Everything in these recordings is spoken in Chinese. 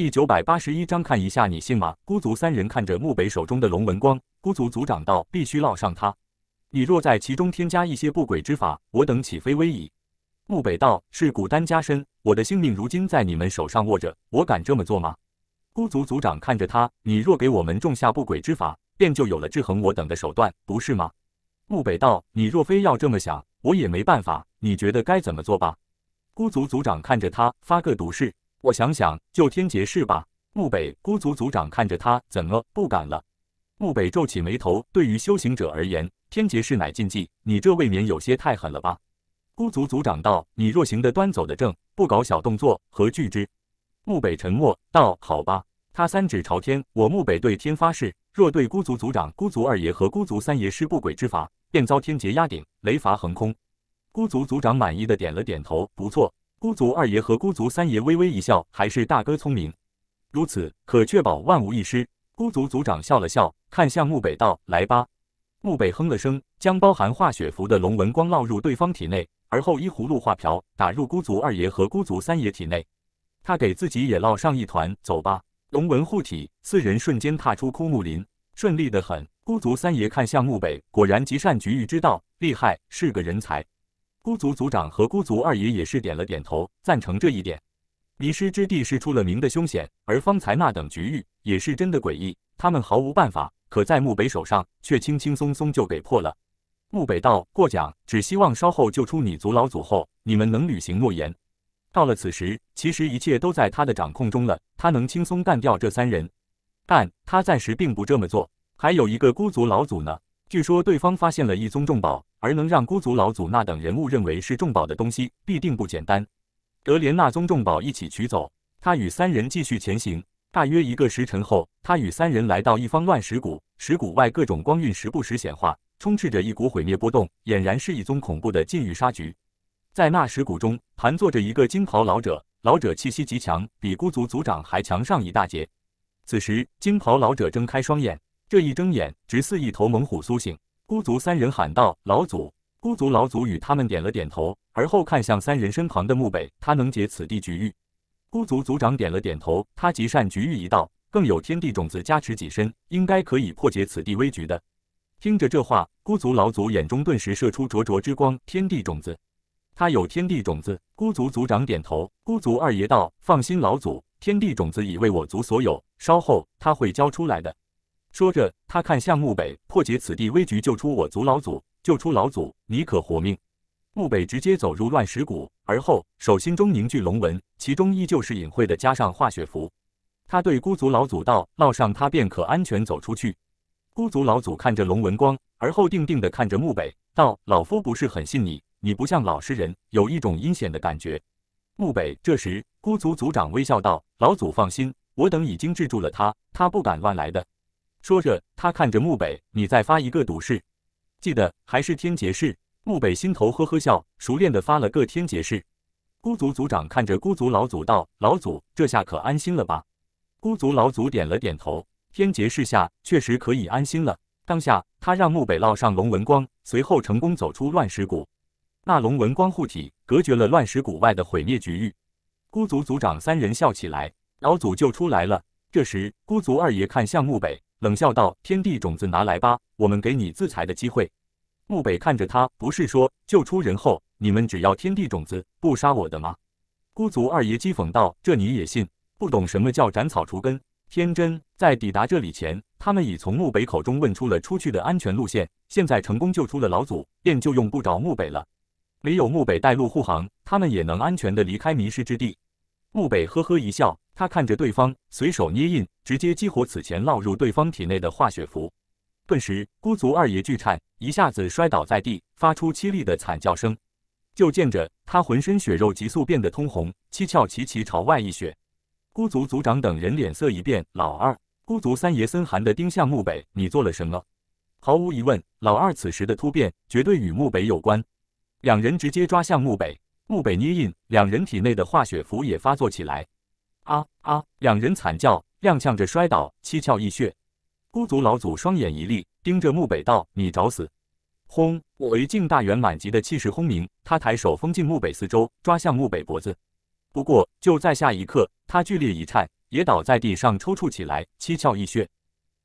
第九百八十一章，看一下，你信吗？孤族三人看着墓北手中的龙纹光，孤族族长道：“必须烙上它。你若在其中添加一些不轨之法，我等岂非危矣？”墓北道：“是古丹加身，我的性命如今在你们手上握着，我敢这么做吗？”孤族族长看着他：“你若给我们种下不轨之法，便就有了制衡我等的手段，不是吗？”墓北道：“你若非要这么想，我也没办法。你觉得该怎么做吧？”孤族族长看着他，发个毒誓。我想想，就天劫事吧？木北孤族族长看着他，怎么不敢了？木北皱起眉头，对于修行者而言，天劫事乃禁忌，你这未免有些太狠了吧？孤族族长道：“你若行得端，走的正，不搞小动作，何惧之？”木北沉默，道：“好吧。”他三指朝天，我木北对天发誓，若对孤族族长、孤族二爷和孤族三爷施不轨之法，便遭天劫压顶，雷罚横空。孤族族长满意的点了点头，不错。孤族二爷和孤族三爷微微一笑，还是大哥聪明，如此可确保万无一失。孤族族长笑了笑，看向木北道：“来吧。”木北哼了声，将包含化血符的龙纹光烙入对方体内，而后依葫芦画瓢，打入孤族二爷和孤族三爷体内。他给自己也烙上一团，走吧，龙纹护体。四人瞬间踏出枯木林，顺利的很。孤族三爷看向木北，果然极善局域之道，厉害，是个人才。孤族族长和孤族二爷也是点了点头，赞成这一点。迷失之地是出了名的凶险，而方才那等局域也是真的诡异。他们毫无办法，可在木北手上却轻轻松松就给破了。木北道：“过奖，只希望稍后救出你族老祖后，你们能履行诺言。”到了此时，其实一切都在他的掌控中了。他能轻松干掉这三人，但他暂时并不这么做，还有一个孤族老祖呢。据说对方发现了一宗重宝，而能让孤族老祖那等人物认为是重宝的东西，必定不简单。德连那宗重宝一起取走。他与三人继续前行，大约一个时辰后，他与三人来到一方乱石谷。石谷外各种光晕时不时显化，充斥着一股毁灭波动，俨然是一宗恐怖的禁欲杀局。在那石谷中，盘坐着一个金袍老者，老者气息极强，比孤族族长还强上一大截。此时，金袍老者睁开双眼。这一睁眼，直似一头猛虎苏醒。孤族三人喊道：“老祖！”孤族老祖与他们点了点头，而后看向三人身旁的墓碑。他能解此地局域。孤族族长点了点头，他极善局域一道，更有天地种子加持己身，应该可以破解此地危局的。听着这话，孤族老祖眼中顿时射出灼灼之光。天地种子，他有天地种子。孤族族长点头。孤族二爷道：“放心，老祖，天地种子已为我族所有，稍后他会交出来的。”说着，他看向穆北，破解此地危局，救出我族老祖，救出老祖，你可活命。穆北直接走入乱石谷，而后手心中凝聚龙纹，其中依旧是隐晦的加上化血符。他对孤族老祖道：“烙上他便可安全走出去。”孤族老祖看着龙纹光，而后定定的看着穆北，道：“老夫不是很信你，你不像老实人，有一种阴险的感觉。”穆北这时，孤族族长微笑道：“老祖放心，我等已经制住了他，他不敢乱来的。”说着，他看着木北，你再发一个赌誓，记得还是天劫誓。木北心头呵呵笑，熟练地发了个天劫誓。孤族族长看着孤族老祖道：“老祖，这下可安心了吧？”孤族老祖点了点头：“天劫誓下，确实可以安心了。”当下，他让木北烙上龙纹光，随后成功走出乱石谷。那龙纹光护体，隔绝了乱石谷外的毁灭局域。孤族族长三人笑起来，老祖就出来了。这时，孤族二爷看向木北。冷笑道：“天地种子拿来吧，我们给你自裁的机会。”木北看着他，不是说救出人后，你们只要天地种子，不杀我的吗？”孤族二爷讥讽道：“这你也信？不懂什么叫斩草除根？天真在抵达这里前，他们已从木北口中问出了出去的安全路线。现在成功救出了老祖，便就用不着木北了。没有木北带路护航，他们也能安全的离开迷失之地。”木北呵呵一笑。他看着对方，随手捏印，直接激活此前烙入对方体内的化血符。顿时，孤族二爷巨颤，一下子摔倒在地，发出凄厉的惨叫声。就见着他浑身血肉急速变得通红，七窍齐齐朝外溢血。孤族族长等人脸色一变，老二，孤族三爷森寒的盯向墓北，你做了什么？毫无疑问，老二此时的突变绝对与墓北有关。两人直接抓向墓北，墓北捏印，两人体内的化血符也发作起来。啊啊！两人惨叫，踉跄着摔倒，七窍溢血。孤族老祖双眼一立，盯着墓北道：“你找死！”轰！我为境大圆满级的气势轰鸣，他抬手封禁墓北四周，抓向墓北脖子。不过就在下一刻，他剧烈一颤，也倒在地上抽搐起来，七窍溢血。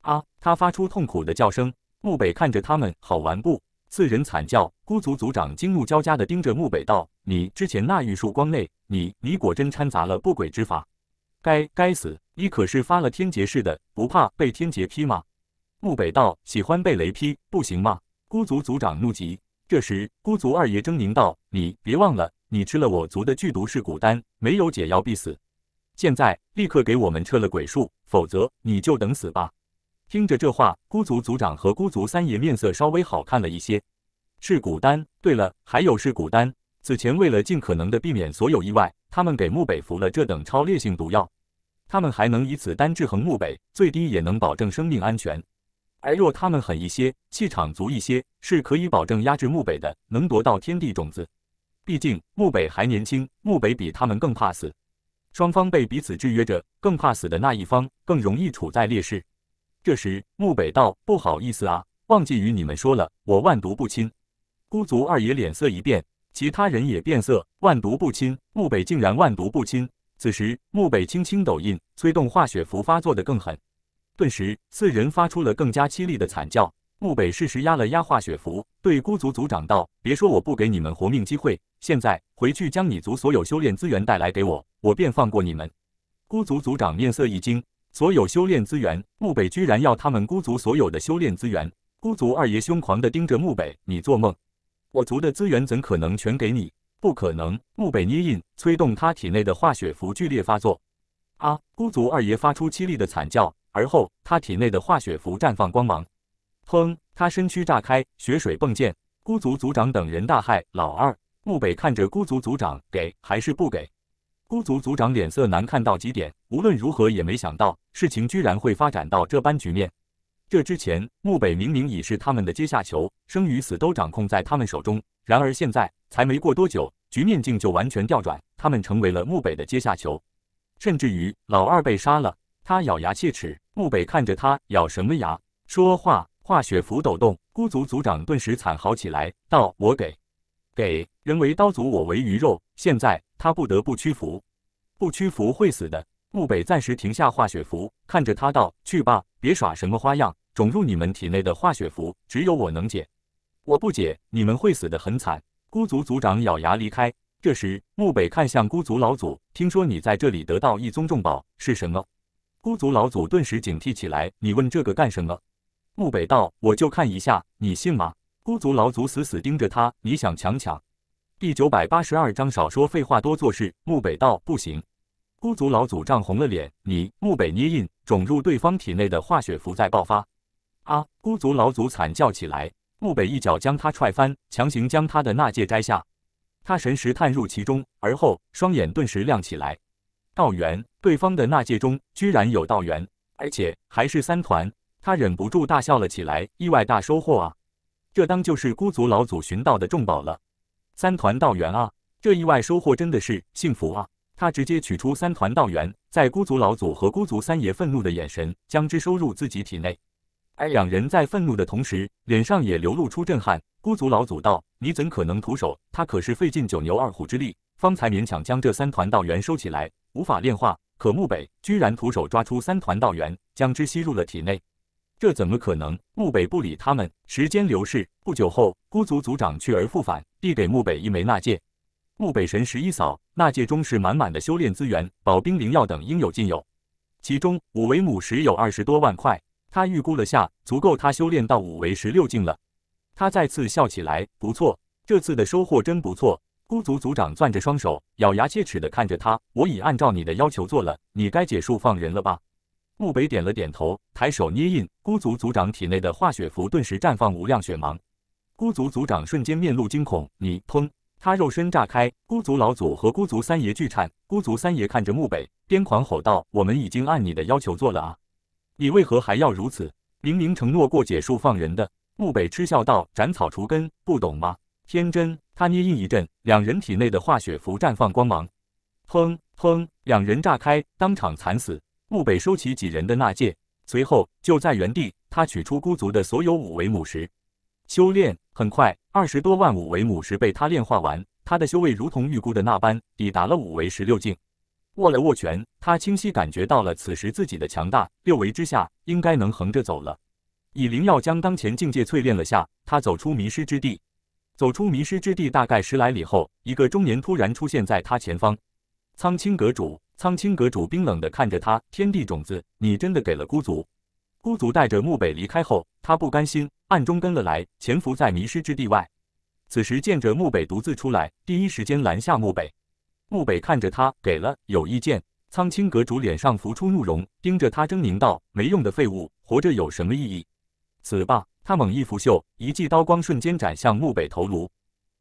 啊！他发出痛苦的叫声。墓北看着他们，好玩不？四人惨叫，孤族族长惊怒交加的盯着墓北道：“你之前那一束光内，你你果真掺杂了不轨之法！”该该死！你可是发了天劫似的，不怕被天劫劈吗？木北道喜欢被雷劈，不行吗？孤族族长怒极。这时，孤族二爷狰狞道：“你别忘了，你吃了我族的剧毒是骨丹，没有解药必死。现在立刻给我们撤了鬼术，否则你就等死吧！”听着这话，孤族族长和孤族三爷面色稍微好看了一些。是骨丹。对了，还有是骨丹。此前为了尽可能的避免所有意外，他们给木北服了这等超烈性毒药。他们还能以此单制衡木北，最低也能保证生命安全；而若他们狠一些，气场足一些，是可以保证压制木北的，能夺到天地种子。毕竟木北还年轻，木北比他们更怕死。双方被彼此制约着，更怕死的那一方更容易处在劣势。这时木北道：“不好意思啊，忘记与你们说了，我万毒不侵。”孤族二爷脸色一变，其他人也变色。万毒不侵，木北竟然万毒不侵。此时，木北轻轻抖印，催动化雪符发作的更狠。顿时，四人发出了更加凄厉的惨叫。木北适时压了压化雪符，对孤族族长道：“别说我不给你们活命机会，现在回去将你族所有修炼资源带来给我，我便放过你们。”孤族族长面色一惊：“所有修炼资源？木北居然要他们孤族所有的修炼资源？”孤族二爷凶狂地盯着木北：“你做梦！我族的资源怎可能全给你？”不可能！木北捏印，催动他体内的化血符剧烈发作。啊！孤族二爷发出凄厉的惨叫，而后他体内的化血符绽放光芒，砰！他身躯炸开，血水迸溅。孤族族长等人大骇。老二，木北看着孤族族长，给还是不给？孤族族长脸色难看到极点，无论如何也没想到事情居然会发展到这般局面。这之前，木北明明已是他们的阶下囚，生与死都掌控在他们手中。然而现在才没过多久，局面竟就完全调转，他们成为了木北的阶下囚，甚至于老二被杀了。他咬牙切齿，木北看着他，咬什么牙？说话，化雪符抖动，孤族族长顿时惨嚎起来，道：“我给，给，人为刀俎，我为鱼肉。现在他不得不屈服，不屈服会死的。”木北暂时停下化雪符，看着他道：“去吧，别耍什么花样。种入你们体内的化雪符，只有我能解。”我不解，你们会死得很惨。孤族族长咬牙离开。这时，木北看向孤族老祖，听说你在这里得到一宗重宝，是什么？孤族老祖顿时警惕起来，你问这个干什么？木北道，我就看一下，你信吗？孤族老祖死死盯着他，你想强抢？第九百八十二章少说废话，多做事。木北道，不行。孤族老祖涨红了脸，你木北捏印，种入对方体内的化血符在爆发。啊！孤族老祖惨叫起来。木北一脚将他踹翻，强行将他的纳戒摘下，他神识探入其中，而后双眼顿时亮起来。道元，对方的纳戒中居然有道元，而且还是三团！他忍不住大笑了起来，意外大收获啊！这当就是孤族老祖寻到的重宝了。三团道元啊，这意外收获真的是幸福啊！他直接取出三团道元，在孤族老祖和孤族三爷愤怒的眼神，将之收入自己体内。两人在愤怒的同时，脸上也流露出震撼。孤族老祖道：“你怎可能徒手？他可是费尽九牛二虎之力，方才勉强将这三团道元收起来，无法炼化。可木北居然徒手抓出三团道元，将之吸入了体内，这怎么可能？”木北不理他们。时间流逝，不久后，孤族族长去而复返，递给木北一枚纳戒。木北神识一扫，纳戒中是满满的修炼资源、保兵、灵药等应有尽有，其中五为母石有二十多万块。他预估了下，足够他修炼到五维十六境了。他再次笑起来，不错，这次的收获真不错。孤族族长攥着双手，咬牙切齿地看着他。我已按照你的要求做了，你该解束放人了吧？木北点了点头，抬手捏印。孤族族长体内的化血符顿时绽放无量血芒，孤族族长瞬间面露惊恐。你砰，他肉身炸开。孤族老祖和孤族三爷巨颤。孤族三爷看着木北，癫狂吼道：“我们已经按你的要求做了啊！”你为何还要如此？明明承诺过解数放人的。木北嗤笑道：“斩草除根，不懂吗？天真。”他捏印一阵，两人体内的化血符绽放光芒，砰砰，两人炸开，当场惨死。木北收起几人的纳戒，随后就在原地，他取出孤族的所有五维母石，修炼。很快，二十多万五维母石被他炼化完，他的修为如同预估的那般，抵达了五维十六境。握了握拳，他清晰感觉到了此时自己的强大，六维之下应该能横着走了。以灵药将当前境界淬炼了下，他走出迷失之地。走出迷失之地大概十来里后，一个中年突然出现在他前方。苍青阁主，苍青阁主冰冷地看着他。天地种子，你真的给了孤族？孤族带着墓北离开后，他不甘心，暗中跟了来，潜伏在迷失之地外。此时见着墓北独自出来，第一时间拦下墓北。木北看着他，给了有意见。苍青阁主脸上浮出怒容，盯着他狰狞道：“没用的废物，活着有什么意义？”此罢，他猛一拂袖，一记刀光瞬间斩向木北头颅，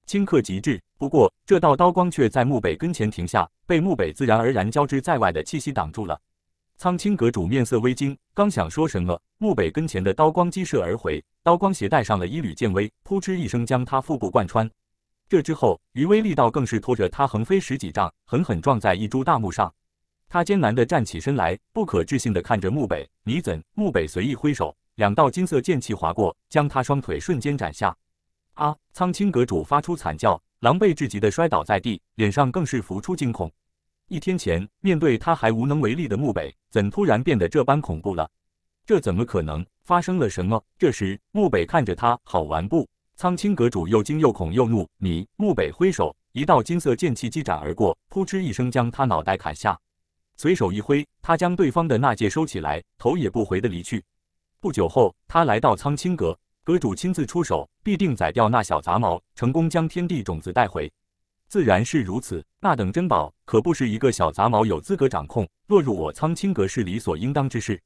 顷刻即至。不过，这道刀光却在木北跟前停下，被木北自然而然交织在外的气息挡住了。苍青阁主面色微惊，刚想说什么，木北跟前的刀光激射而回，刀光携带上了一缕剑威，扑哧一声将他腹部贯穿。这之后，余威力道更是拖着他横飞十几丈，狠狠撞在一株大木上。他艰难地站起身来，不可置信地看着木北：“你怎……”木北随意挥手，两道金色剑气划过，将他双腿瞬间斩下。啊！苍青阁主发出惨叫，狼狈至极地摔倒在地，脸上更是浮出惊恐。一天前，面对他还无能为力的木北，怎突然变得这般恐怖了？这怎么可能？发生了什么？这时，木北看着他：“好玩不？”苍青阁主又惊又恐又怒，你木北挥手，一道金色剑气击斩而过，扑哧一声将他脑袋砍下。随手一挥，他将对方的纳戒收起来，头也不回的离去。不久后，他来到苍青阁，阁主亲自出手，必定宰掉那小杂毛，成功将天地种子带回。自然是如此，那等珍宝可不是一个小杂毛有资格掌控，落入我苍青阁是理所应当之事。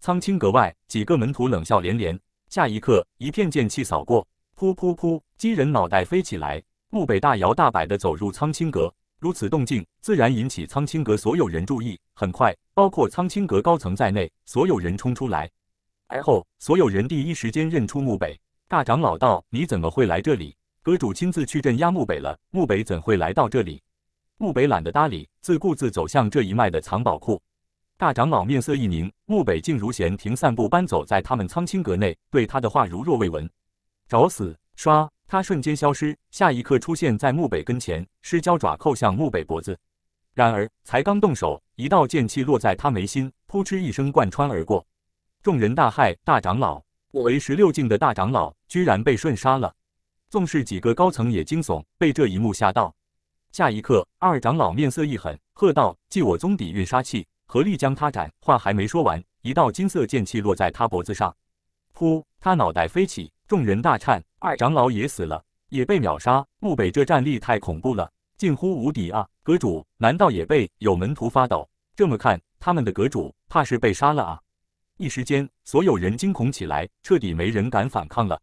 苍青阁外，几个门徒冷笑连连。下一刻，一片剑气扫过。噗噗噗！鸡人脑袋飞起来。木北大摇大摆地走入苍青阁，如此动静自然引起苍青阁所有人注意。很快，包括苍青阁高层在内，所有人冲出来。而后，所有人第一时间认出木北。大长老道：“你怎么会来这里？阁主亲自去镇压木北了，木北怎会来到这里？”木北懒得搭理，自顾自走向这一脉的藏宝库。大长老面色一凝，木北静如闲庭散步般走在他们苍青阁内，对他的话如若未闻。找死！唰，他瞬间消失，下一刻出现在木北跟前，施焦爪扣向木北脖子。然而才刚动手，一道剑气落在他眉心，噗嗤一声贯穿而过。众人大骇，大长老，我为十六境的大长老，居然被瞬杀了！纵是几个高层也惊悚，被这一幕吓到。下一刻，二长老面色一狠，喝道：“继我宗底蕴杀气，合力将他斩！”话还没说完，一道金色剑气落在他脖子上，噗，他脑袋飞起。众人大颤，二长老也死了，也被秒杀。墓北这战力太恐怖了，近乎无敌啊！阁主难道也被？有门徒发抖，这么看，他们的阁主怕是被杀了啊！一时间，所有人惊恐起来，彻底没人敢反抗了。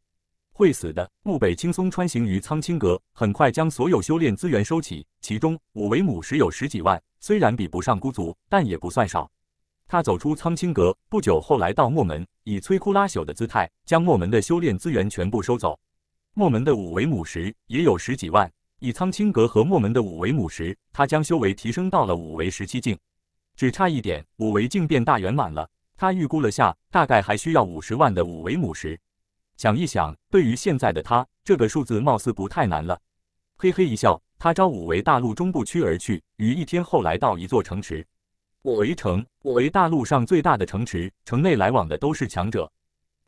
会死的。墓北轻松穿行于苍青阁，很快将所有修炼资源收起，其中五维母石有十几万，虽然比不上孤族，但也不算少。他走出苍青阁不久后，来到墨门，以摧枯拉朽的姿态将墨门的修炼资源全部收走。墨门的五维母石也有十几万。以苍青阁和墨门的五维母石，他将修为提升到了五维十七境，只差一点五维境变大圆满了。他预估了下，大概还需要五十万的五维母石。想一想，对于现在的他，这个数字貌似不太难了。嘿嘿一笑，他朝五维大陆中部区而去，于一天后来到一座城池。我为城，我为大陆上最大的城池。城内来往的都是强者。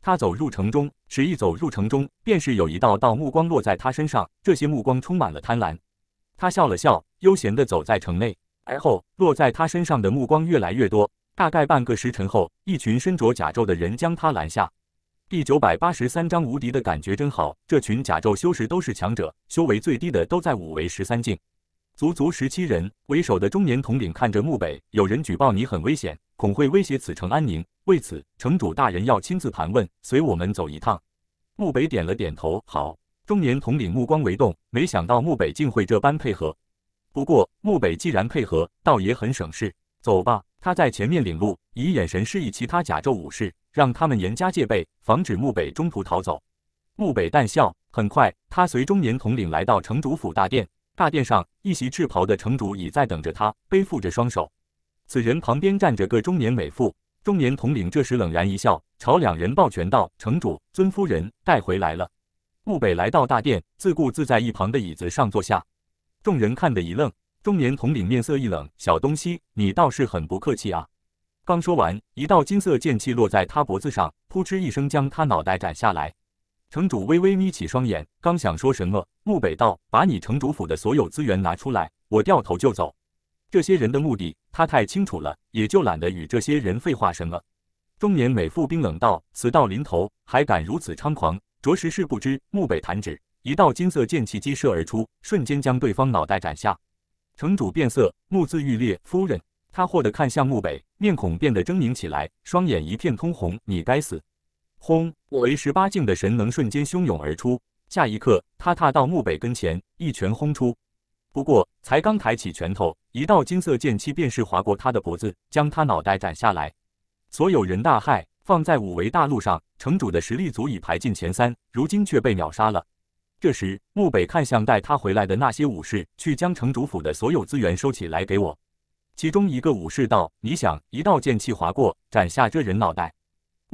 他走入城中，只一走入城中，便是有一道道目光落在他身上。这些目光充满了贪婪。他笑了笑，悠闲地走在城内。而后，落在他身上的目光越来越多。大概半个时辰后，一群身着甲胄的人将他拦下。第九百八十三章无敌的感觉真好。这群甲胄修士都是强者，修为最低的都在五为十三境。足足十七人为首的中年统领看着墓北，有人举报你很危险，恐会威胁此城安宁。为此，城主大人要亲自盘问，随我们走一趟。墓北点了点头，好。中年统领目光为动，没想到墓北竟会这般配合。不过，墓北既然配合，倒也很省事。走吧，他在前面领路，以眼神示意其他甲胄武士，让他们严加戒备，防止墓北中途逃走。墓北淡笑，很快，他随中年统领来到城主府大殿。大殿上，一袭赤袍的城主已在等着他，背负着双手。此人旁边站着个中年美妇。中年统领这时冷然一笑，朝两人抱拳道：“城主，尊夫人带回来了。”木北来到大殿，自顾自在一旁的椅子上坐下。众人看得一愣。中年统领面色一冷：“小东西，你倒是很不客气啊！”刚说完，一道金色剑气落在他脖子上，扑哧一声，将他脑袋斩下来。城主微微眯起双眼，刚想说什么，穆北道：“把你城主府的所有资源拿出来，我掉头就走。”这些人的目的，他太清楚了，也就懒得与这些人废话什么。中年美妇冰冷道：“死到临头，还敢如此猖狂，着实是不知。”穆北弹指，一道金色剑气激射而出，瞬间将对方脑袋斩下。城主变色，目眦欲裂：“夫人！”他霍地看向穆北，面孔变得狰狞起来，双眼一片通红：“你该死！”轰！我为十八境的神能瞬间汹涌而出。下一刻，他踏到墓北跟前，一拳轰出。不过，才刚抬起拳头，一道金色剑气便是划过他的脖子，将他脑袋斩下来。所有人大骇。放在五维大陆上，城主的实力足以排进前三，如今却被秒杀了。这时，墓北看向带他回来的那些武士，去将城主府的所有资源收起来给我。其中一个武士道：“你想，一道剑气划过，斩下这人脑袋。”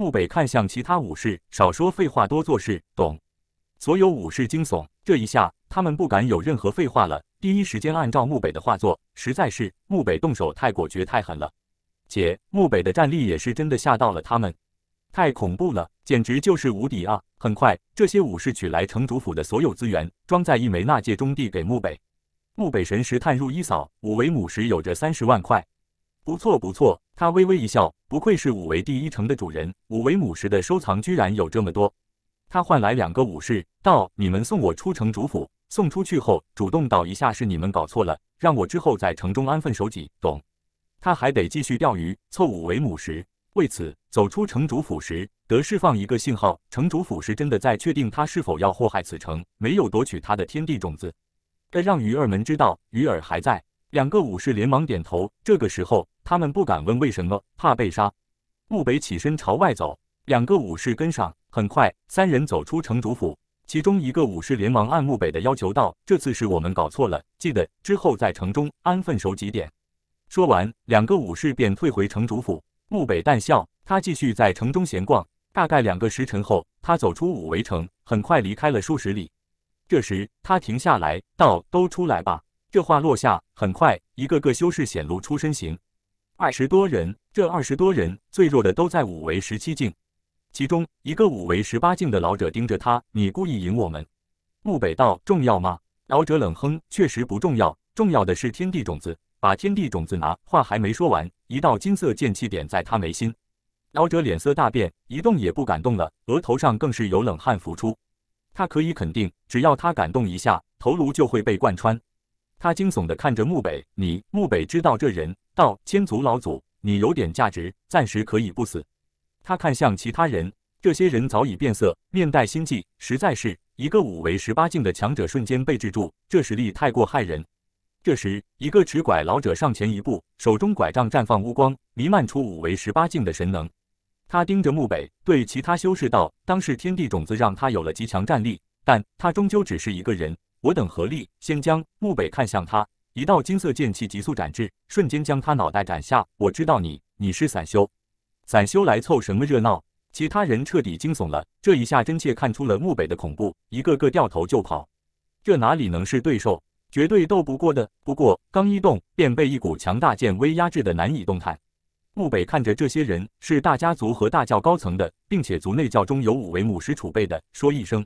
木北看向其他武士，少说废话，多做事，懂？所有武士惊悚，这一下他们不敢有任何废话了，第一时间按照木北的话做。实在是木北动手太果决，太狠了。且木北的战力也是真的吓到了他们，太恐怖了，简直就是无敌啊！很快，这些武士取来城主府的所有资源，装在一枚纳戒中递给木北。木北神识探入一扫，五为母石有着三十万块，不错不错。他微微一笑，不愧是五维第一城的主人，五维母石的收藏居然有这么多。他换来两个武士，道：“你们送我出城主府，送出去后主动倒一下，是你们搞错了，让我之后在城中安分守己，懂？”他还得继续钓鱼，凑五维母石，为此走出城主府时得释放一个信号。城主府是真的在确定他是否要祸害此城，没有夺取他的天地种子，这让鱼儿们知道鱼儿还在。两个武士连忙点头。这个时候。他们不敢问为什么，怕被杀。沐北起身朝外走，两个武士跟上。很快，三人走出城主府。其中一个武士连忙按沐北的要求道：“这次是我们搞错了，记得之后在城中安分守己点。”说完，两个武士便退回城主府。沐北淡笑，他继续在城中闲逛。大概两个时辰后，他走出五围城，很快离开了数十里。这时，他停下来道：“都出来吧。”这话落下，很快，一个个修士显露出身形。二十多人，这二十多人最弱的都在五维十七境，其中一个五维十八境的老者盯着他，你故意引我们。木北道重要吗？老者冷哼，确实不重要，重要的是天地种子，把天地种子拿。话还没说完，一道金色剑气点在他眉心，老者脸色大变，一动也不敢动了，额头上更是有冷汗浮出。他可以肯定，只要他敢动一下，头颅就会被贯穿。他惊悚的看着木北，你木北知道这人。道：“千族老祖，你有点价值，暂时可以不死。”他看向其他人，这些人早已变色，面带心悸，实在是一个五维十八境的强者瞬间被制住，这实力太过骇人。这时，一个持拐老者上前一步，手中拐杖绽放乌光，弥漫出五维十八境的神能。他盯着墓北，对其他修士道：“当时天地种子让他有了极强战力，但他终究只是一个人，我等合力，先将墓北。”看向他。一道金色剑气急速斩至，瞬间将他脑袋斩下。我知道你，你是散修，散修来凑什么热闹？其他人彻底惊悚了，这一下真切看出了木北的恐怖，一个个掉头就跑。这哪里能是对手？绝对斗不过的。不过刚一动，便被一股强大剑威压制的难以动弹。木北看着这些人，是大家族和大教高层的，并且族内教中有五位母师储备的，说一声。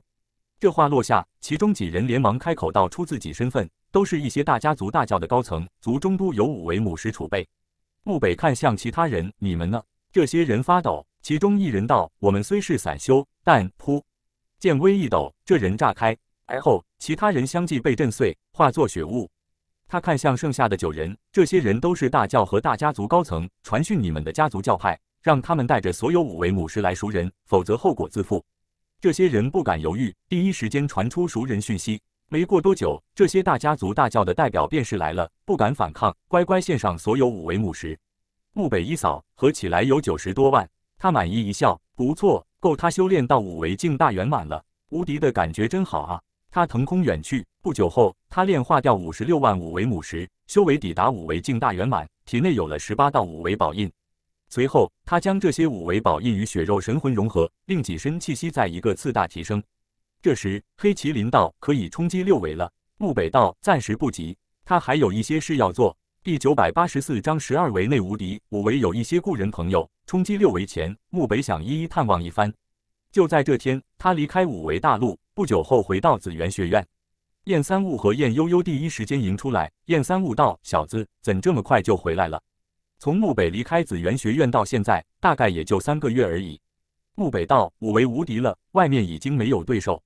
这话落下，其中几人连忙开口道出自己身份，都是一些大家族大教的高层，族中都有五位母石储备。穆北看向其他人：“你们呢？”这些人发抖。其中一人道：“我们虽是散修，但……”噗，剑威一抖，这人炸开，而后其他人相继被震碎，化作血雾。他看向剩下的九人，这些人都是大教和大家族高层，传讯你们的家族教派，让他们带着所有五位母师来赎人，否则后果自负。这些人不敢犹豫，第一时间传出熟人讯息。没过多久，这些大家族大教的代表便是来了，不敢反抗，乖乖献上所有五维母石。墓北一扫，合起来有九十多万。他满意一笑，不错，够他修炼到五维境大圆满了。无敌的感觉真好啊！他腾空远去。不久后，他炼化掉五十六万五维母石，修为抵达五维境大圆满，体内有了十八道五维宝印。随后，他将这些五维宝印与血肉神魂融合，令己身气息在一个次大提升。这时，黑麒麟道可以冲击六维了。木北道暂时不急，他还有一些事要做。第九百八十四章十二维内无敌，五维有一些故人朋友，冲击六维前，木北想一一探望一番。就在这天，他离开五维大陆不久后回到紫原学院。燕三悟和燕悠悠第一时间迎出来。燕三悟道：“小子，怎这么快就回来了？”从穆北离开紫园学院到现在，大概也就三个月而已。穆北道：“我为无敌了，外面已经没有对手。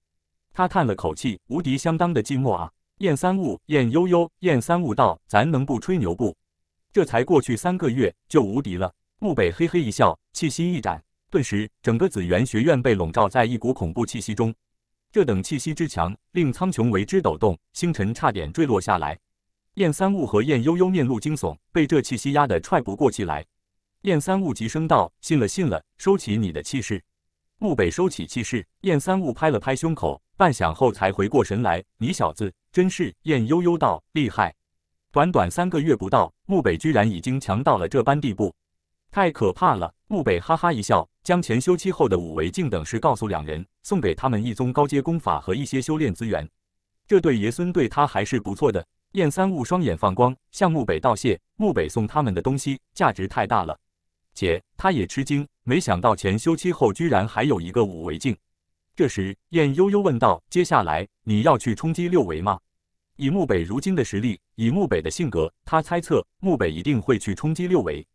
他叹了口气，无敌相当的寂寞啊。燕三悟、燕悠悠、燕三悟道，咱能不吹牛不？这才过去三个月就无敌了。穆北嘿嘿一笑，气息一展，顿时整个紫园学院被笼罩在一股恐怖气息中。这等气息之强，令苍穹为之抖动，星辰差点坠落下来。燕三悟和燕悠悠面露惊悚，被这气息压得踹不过气来。燕三悟急声道：“信了，信了，收起你的气势。”木北收起气势。燕三悟拍了拍胸口，半晌后才回过神来：“你小子真是……”燕悠悠道：“厉害！短短三个月不到，木北居然已经强到了这般地步，太可怕了。”木北哈哈一笑，将前修期后的五维境等事告诉两人，送给他们一宗高阶功法和一些修炼资源。这对爷孙对他还是不错的。燕三悟双眼放光，向木北道谢。木北送他们的东西价值太大了。姐，他也吃惊，没想到前修期后居然还有一个五维境。这时，燕悠悠问道：“接下来你要去冲击六维吗？”以木北如今的实力，以木北的性格，他猜测木北一定会去冲击六维。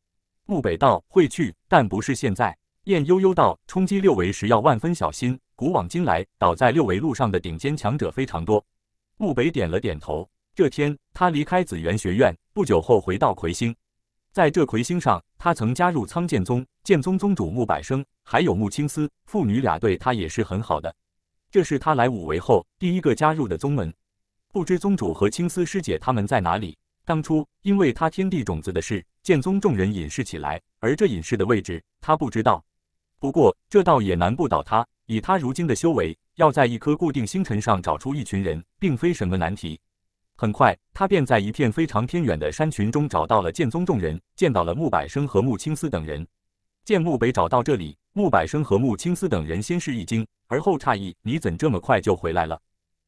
木北道：“会去，但不是现在。”燕悠悠道：“冲击六维时要万分小心，古往今来倒在六维路上的顶尖强者非常多。”木北点了点头。这天，他离开紫园学院不久后，回到魁星。在这魁星上，他曾加入苍剑宗，剑宗宗主穆百生还有穆青丝父女俩对他也是很好的。这是他来五维后第一个加入的宗门。不知宗主和青丝师姐他们在哪里？当初因为他天地种子的事，剑宗众人隐世起来，而这隐世的位置他不知道。不过这倒也难不倒他，以他如今的修为，要在一颗固定星辰上找出一群人，并非什么难题。很快，他便在一片非常偏远的山群中找到了剑宗众人，见到了穆百生和穆青丝等人。见穆北找到这里，穆百生和穆青丝等人先是一惊，而后诧异：“你怎这么快就回来了？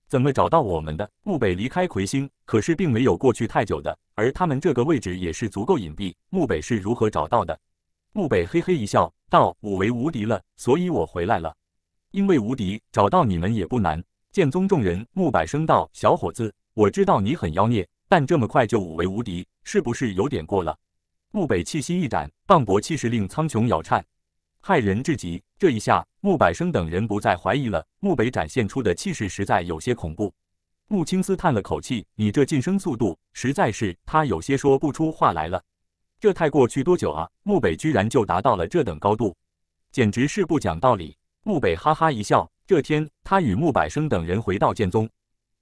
怎么找到我们的？”穆北离开魁星，可是并没有过去太久的，而他们这个位置也是足够隐蔽。穆北是如何找到的？穆北嘿嘿一笑，道：“武为无敌了，所以我回来了。因为无敌，找到你们也不难。”剑宗众人，穆百生道：“小伙子。”我知道你很妖孽，但这么快就五为无敌，是不是有点过了？穆北气息一展，磅礴气势令苍穹摇颤，骇人至极。这一下，穆百生等人不再怀疑了。穆北展现出的气势实在有些恐怖。穆青思叹了口气：“你这晋升速度，实在是……”他有些说不出话来了。这太过去多久啊？穆北居然就达到了这等高度，简直是不讲道理。穆北哈哈一笑。这天，他与穆百生等人回到剑宗。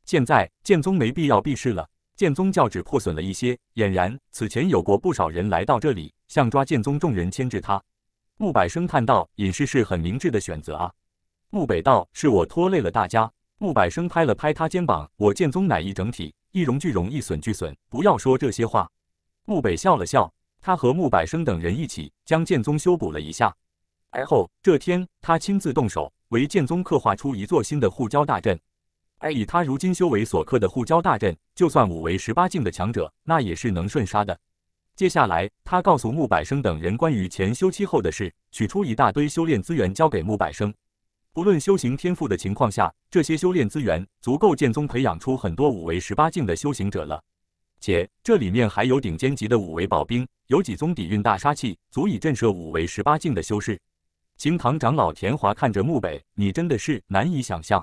现在剑宗没必要避世了，剑宗教旨破损了一些，俨然此前有过不少人来到这里，想抓剑宗众人牵制他。木百生叹道：“隐世是很明智的选择啊。”木北道：“是我拖累了大家。”木百生拍了拍他肩膀：“我剑宗乃一整体，一荣俱荣，一损俱损，不要说这些话。”木北笑了笑，他和木百生等人一起将剑宗修补了一下。而后这天，他亲自动手为剑宗刻画出一座新的护教大阵。而以他如今修为所克的护教大阵，就算五为十八境的强者，那也是能瞬杀的。接下来，他告诉穆百生等人关于前修期后的事，取出一大堆修炼资源交给穆百生。不论修行天赋的情况下，这些修炼资源足够剑宗培养出很多五为十八境的修行者了。且这里面还有顶尖级的五为宝兵，有几宗底蕴大杀器，足以震慑五为十八境的修士。青堂长老田华看着穆北，你真的是难以想象。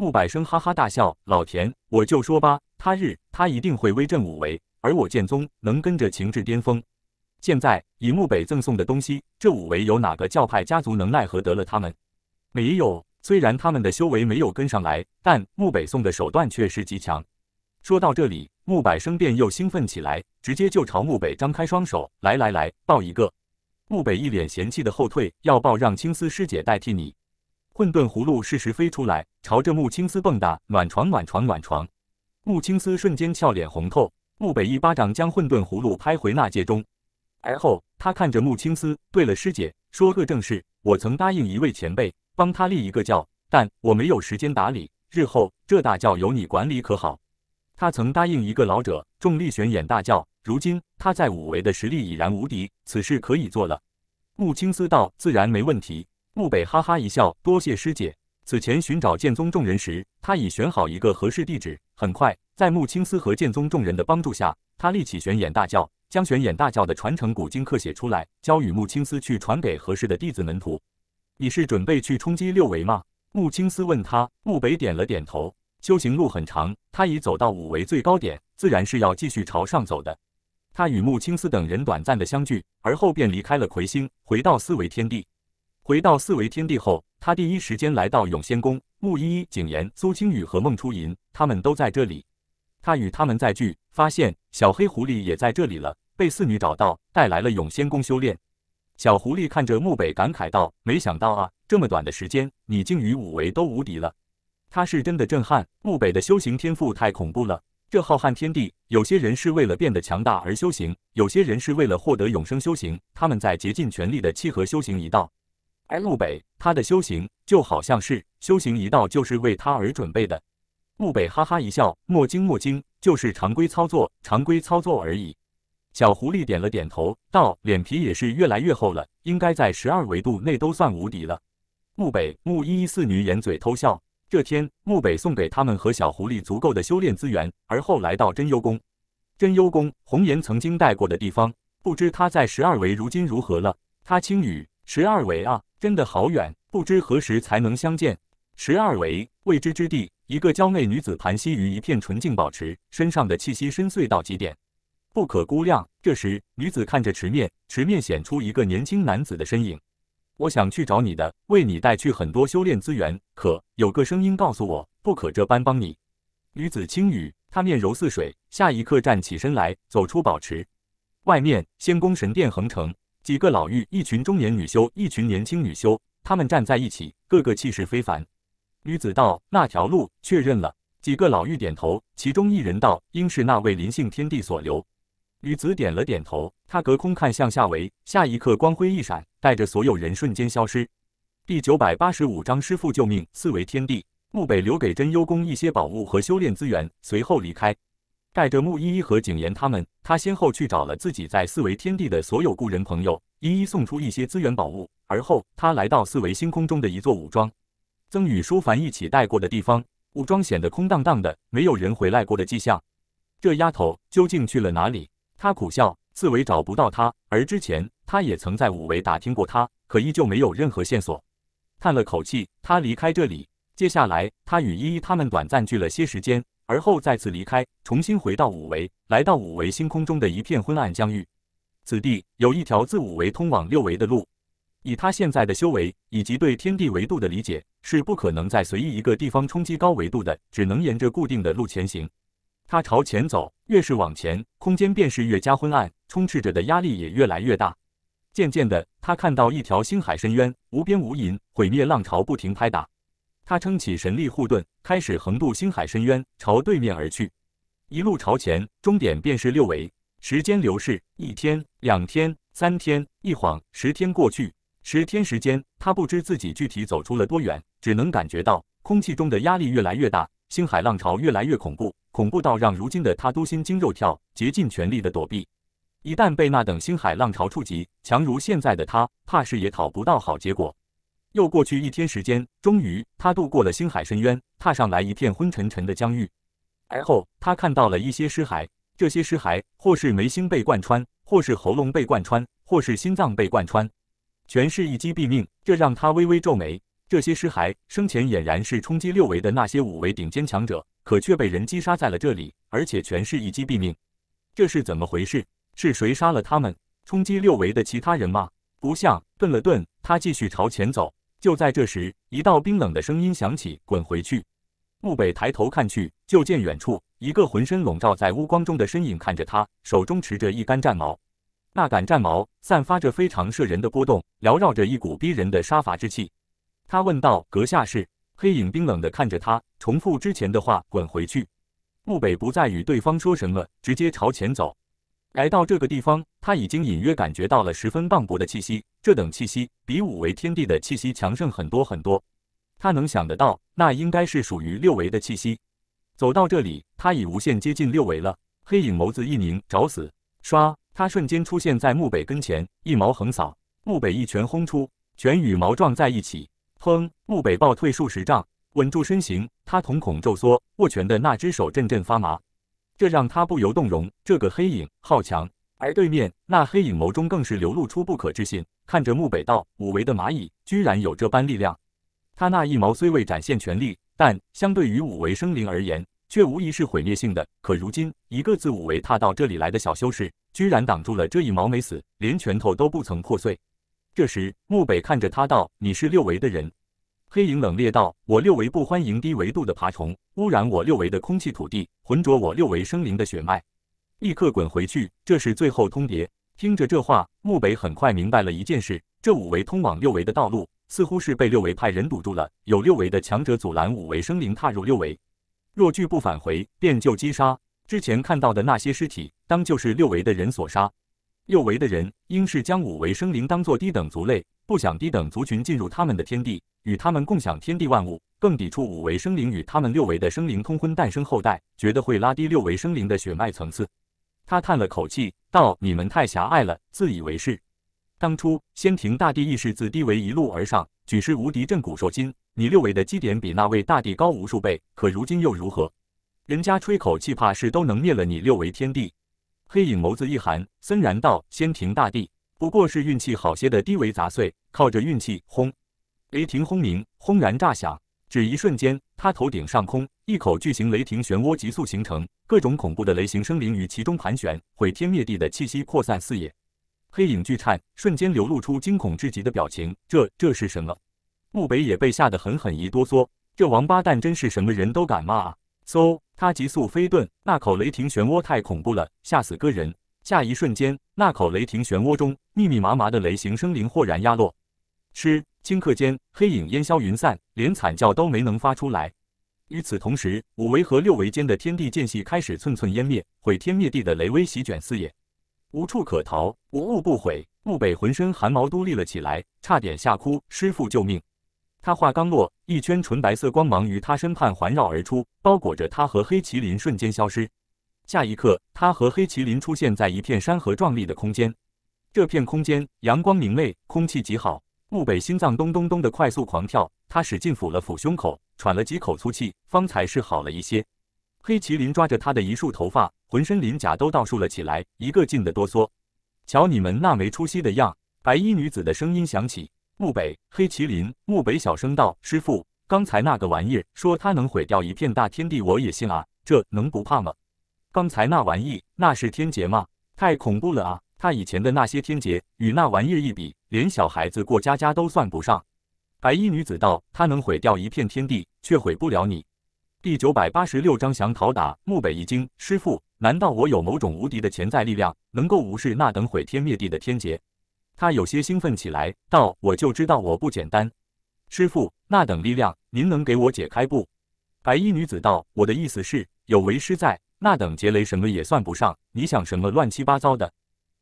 穆百生哈哈大笑：“老田，我就说吧，他日他一定会威震五维，而我剑宗能跟着情至巅峰。现在以穆北赠送的东西，这五维有哪个教派家族能奈何得了他们？没有。虽然他们的修为没有跟上来，但穆北送的手段却是极强。”说到这里，穆百生便又兴奋起来，直接就朝穆北张开双手：“来来来，抱一个！”穆北一脸嫌弃的后退，要抱让青丝师姐代替你。混沌葫芦适时飞出来，朝着穆青丝蹦跶，暖床，暖床，暖床。穆青丝瞬间俏脸红透。穆北一巴掌将混沌葫芦拍回纳戒中。而后，他看着穆青丝，对了，师姐，说个正事。我曾答应一位前辈，帮他立一个教，但我没有时间打理。日后这大教由你管理可好？他曾答应一个老者，重力玄眼大教。如今他在五维的实力已然无敌，此事可以做了。穆青丝道：“自然没问题。”木北哈哈一笑，多谢师姐。此前寻找剑宗众人时，他已选好一个合适地址。很快，在穆青丝和剑宗众人的帮助下，他立起玄眼大教，将玄眼大教的传承古经刻写出来，交与穆青丝去传给合适的弟子门徒。你是准备去冲击六维吗？穆青丝问他。穆北点了点头。修行路很长，他已走到五维最高点，自然是要继续朝上走的。他与穆青丝等人短暂的相聚，而后便离开了魁星，回到四维天地。回到四维天地后，他第一时间来到永仙宫。木依依、景言、苏清雨和孟初吟，他们都在这里。他与他们再聚，发现小黑狐狸也在这里了。被四女找到，带来了永仙宫修炼。小狐狸看着木北，感慨道：“没想到啊，这么短的时间，你竟与五维都无敌了！”他是真的震撼。木北的修行天赋太恐怖了。这浩瀚天地，有些人是为了变得强大而修行，有些人是为了获得永生修行。他们在竭尽全力的契合修行一道。木北，他的修行就好像是修行一道，就是为他而准备的。木北哈哈一笑：“莫惊莫惊，就是常规操作，常规操作而已。”小狐狸点了点头，道：“脸皮也是越来越厚了，应该在十二维度内都算无敌了。”木北、木一一四女掩嘴偷笑。这天，木北送给他们和小狐狸足够的修炼资源，而后来到真幽宫。真幽宫，红颜曾经待过的地方，不知他在十二维如今如何了。他轻语：“十二维啊。”真的好远，不知何时才能相见。十二维未知之地，一个娇媚女子盘膝于一片纯净宝池，身上的气息深邃到极点，不可估量。这时，女子看着池面，池面显出一个年轻男子的身影。我想去找你的，为你带去很多修炼资源，可有个声音告诉我，不可这般帮你。女子轻语，她面柔似水，下一刻站起身来，走出宝池。外面，仙宫神殿横城。几个老妪，一群中年女修，一群年轻女修，他们站在一起，个个气势非凡。女子道：“那条路确认了。”几个老妪点头，其中一人道：“应是那位林姓天帝所留。”女子点了点头，她隔空看向下围，下一刻光辉一闪，带着所有人瞬间消失。第九百八十五章，师父救命！四维天地，木北留给真幽宫一些宝物和修炼资源，随后离开。带着木依依和景言他们，他先后去找了自己在四维天地的所有故人朋友，一一送出一些资源宝物。而后，他来到四维星空中的一座武装，曾与舒凡一起待过的地方。武装显得空荡荡的，没有人回来过的迹象。这丫头究竟去了哪里？他苦笑，四维找不到她，而之前他也曾在五维打听过她，可依旧没有任何线索。叹了口气，他离开这里。接下来，他与依依他们短暂聚了些时间。而后再次离开，重新回到五维，来到五维星空中的一片昏暗疆域。此地有一条自五维通往六维的路。以他现在的修为以及对天地维度的理解，是不可能在随意一个地方冲击高维度的，只能沿着固定的路前行。他朝前走，越是往前，空间便是越加昏暗，充斥着的压力也越来越大。渐渐的，他看到一条星海深渊，无边无垠，毁灭浪潮不停拍打。他撑起神力护盾，开始横渡星海深渊，朝对面而去。一路朝前，终点便是六维。时间流逝，一天、两天、三天，一晃十天过去。十天时间，他不知自己具体走出了多远，只能感觉到空气中的压力越来越大，星海浪潮越来越恐怖，恐怖到让如今的他都心惊肉跳，竭尽全力的躲避。一旦被那等星海浪潮触及，强如现在的他，怕是也讨不到好结果。又过去一天时间，终于他渡过了星海深渊，踏上来一片昏沉沉的疆域。而后他看到了一些尸骸，这些尸骸或是眉心被贯穿，或是喉咙被贯穿，或是心脏被贯穿，全是一击毙命。这让他微微皱眉。这些尸骸生前俨然是冲击六维的那些五维顶尖强者，可却被人击杀在了这里，而且全是一击毙命。这是怎么回事？是谁杀了他们？冲击六维的其他人吗？不像。顿了顿，他继续朝前走。就在这时，一道冰冷的声音响起：“滚回去！”木北抬头看去，就见远处一个浑身笼罩在乌光中的身影看着他，手中持着一杆战矛。那杆战矛散发着非常摄人的波动，缭绕着一股逼人的杀伐之气。他问道：“阁下是？”黑影冰冷地看着他，重复之前的话：“滚回去！”木北不再与对方说什么，直接朝前走。来到这个地方，他已经隐约感觉到了十分磅礴的气息。这等气息比五维天地的气息强盛很多很多。他能想得到，那应该是属于六维的气息。走到这里，他已无限接近六维了。黑影眸子一凝，找死！唰，他瞬间出现在木北跟前，一矛横扫。木北一拳轰出，拳与矛撞在一起，砰！木北暴退数十丈，稳住身形，他瞳孔骤缩，握拳的那只手阵阵发麻。这让他不由动容，这个黑影好强。而对面那黑影眸中更是流露出不可置信，看着木北道五维的蚂蚁居然有这般力量。他那一矛虽未展现全力，但相对于五维生灵而言，却无疑是毁灭性的。可如今一个自五维踏到这里来的小修士，居然挡住了这一矛没死，连拳头都不曾破碎。这时木北看着他道：“你是六维的人。”黑影冷冽道：“我六维不欢迎低维度的爬虫，污染我六维的空气、土地，浑浊我六维生灵的血脉，立刻滚回去！这是最后通牒。”听着这话，木北很快明白了一件事：这五维通往六维的道路，似乎是被六维派人堵住了，有六维的强者阻拦五维生灵踏入六维。若拒不返回，便就击杀。之前看到的那些尸体，当就是六维的人所杀。六维的人，应是将五维生灵当做低等族类。不想低等族群进入他们的天地，与他们共享天地万物，更抵触五维生灵与他们六维的生灵通婚，诞生后代，觉得会拉低六维生灵的血脉层次。他叹了口气道：“你们太狭隘了，自以为是。当初仙庭大帝亦是自低维一路而上，举世无敌，震古烁今。你六维的基点比那位大帝高无数倍，可如今又如何？人家吹口气，怕是都能灭了你六维天地。”黑影眸子一寒，森然道：“仙庭大帝。”不过是运气好些的低维杂碎，靠着运气轰，雷霆轰鸣，轰然炸响。只一瞬间，他头顶上空一口巨型雷霆漩涡急速形成，各种恐怖的雷形生灵于其中盘旋，毁天灭地的气息扩散四野。黑影巨颤，瞬间流露出惊恐至极的表情。这这是什么？木北也被吓得狠狠一哆嗦。这王八蛋真是什么人都敢骂啊！嗖，他急速飞遁，那口雷霆漩涡太恐怖了，吓死个人。下一瞬间，那口雷霆漩涡中密密麻麻的雷形生灵豁然压落，吃，顷刻间，黑影烟消云散，连惨叫都没能发出来。与此同时，五维和六维间的天地间隙开始寸寸湮灭，毁天灭地的雷威席卷四野，无处可逃，无物不毁。木北浑身汗毛都立了起来，差点吓哭。师傅救命！他话刚落，一圈纯白色光芒于他身畔环绕而出，包裹着他和黑麒麟，瞬间消失。下一刻，他和黑麒麟出现在一片山河壮丽的空间。这片空间阳光明媚，空气极好。木北心脏咚咚咚的快速狂跳，他使劲抚了抚胸口，喘了几口粗气，方才是好了一些。黑麒麟抓着他的一束头发，浑身鳞甲都倒竖了起来，一个劲的哆嗦。瞧你们那没出息的样！白衣女子的声音响起。木北，黑麒麟。木北小声道：“师傅，刚才那个玩意说他能毁掉一片大天地，我也信啊，这能不怕吗？”刚才那玩意，那是天劫吗？太恐怖了啊！他以前的那些天劫与那玩意一比，连小孩子过家家都算不上。白衣女子道：“他能毁掉一片天地，却毁不了你。”第九百八十六章想讨打木北一惊：“师傅，难道我有某种无敌的潜在力量，能够无视那等毁天灭地的天劫？”他有些兴奋起来道：“我就知道我不简单，师傅，那等力量您能给我解开不？”白衣女子道：“我的意思是有为师在。”那等劫雷什么也算不上，你想什么乱七八糟的？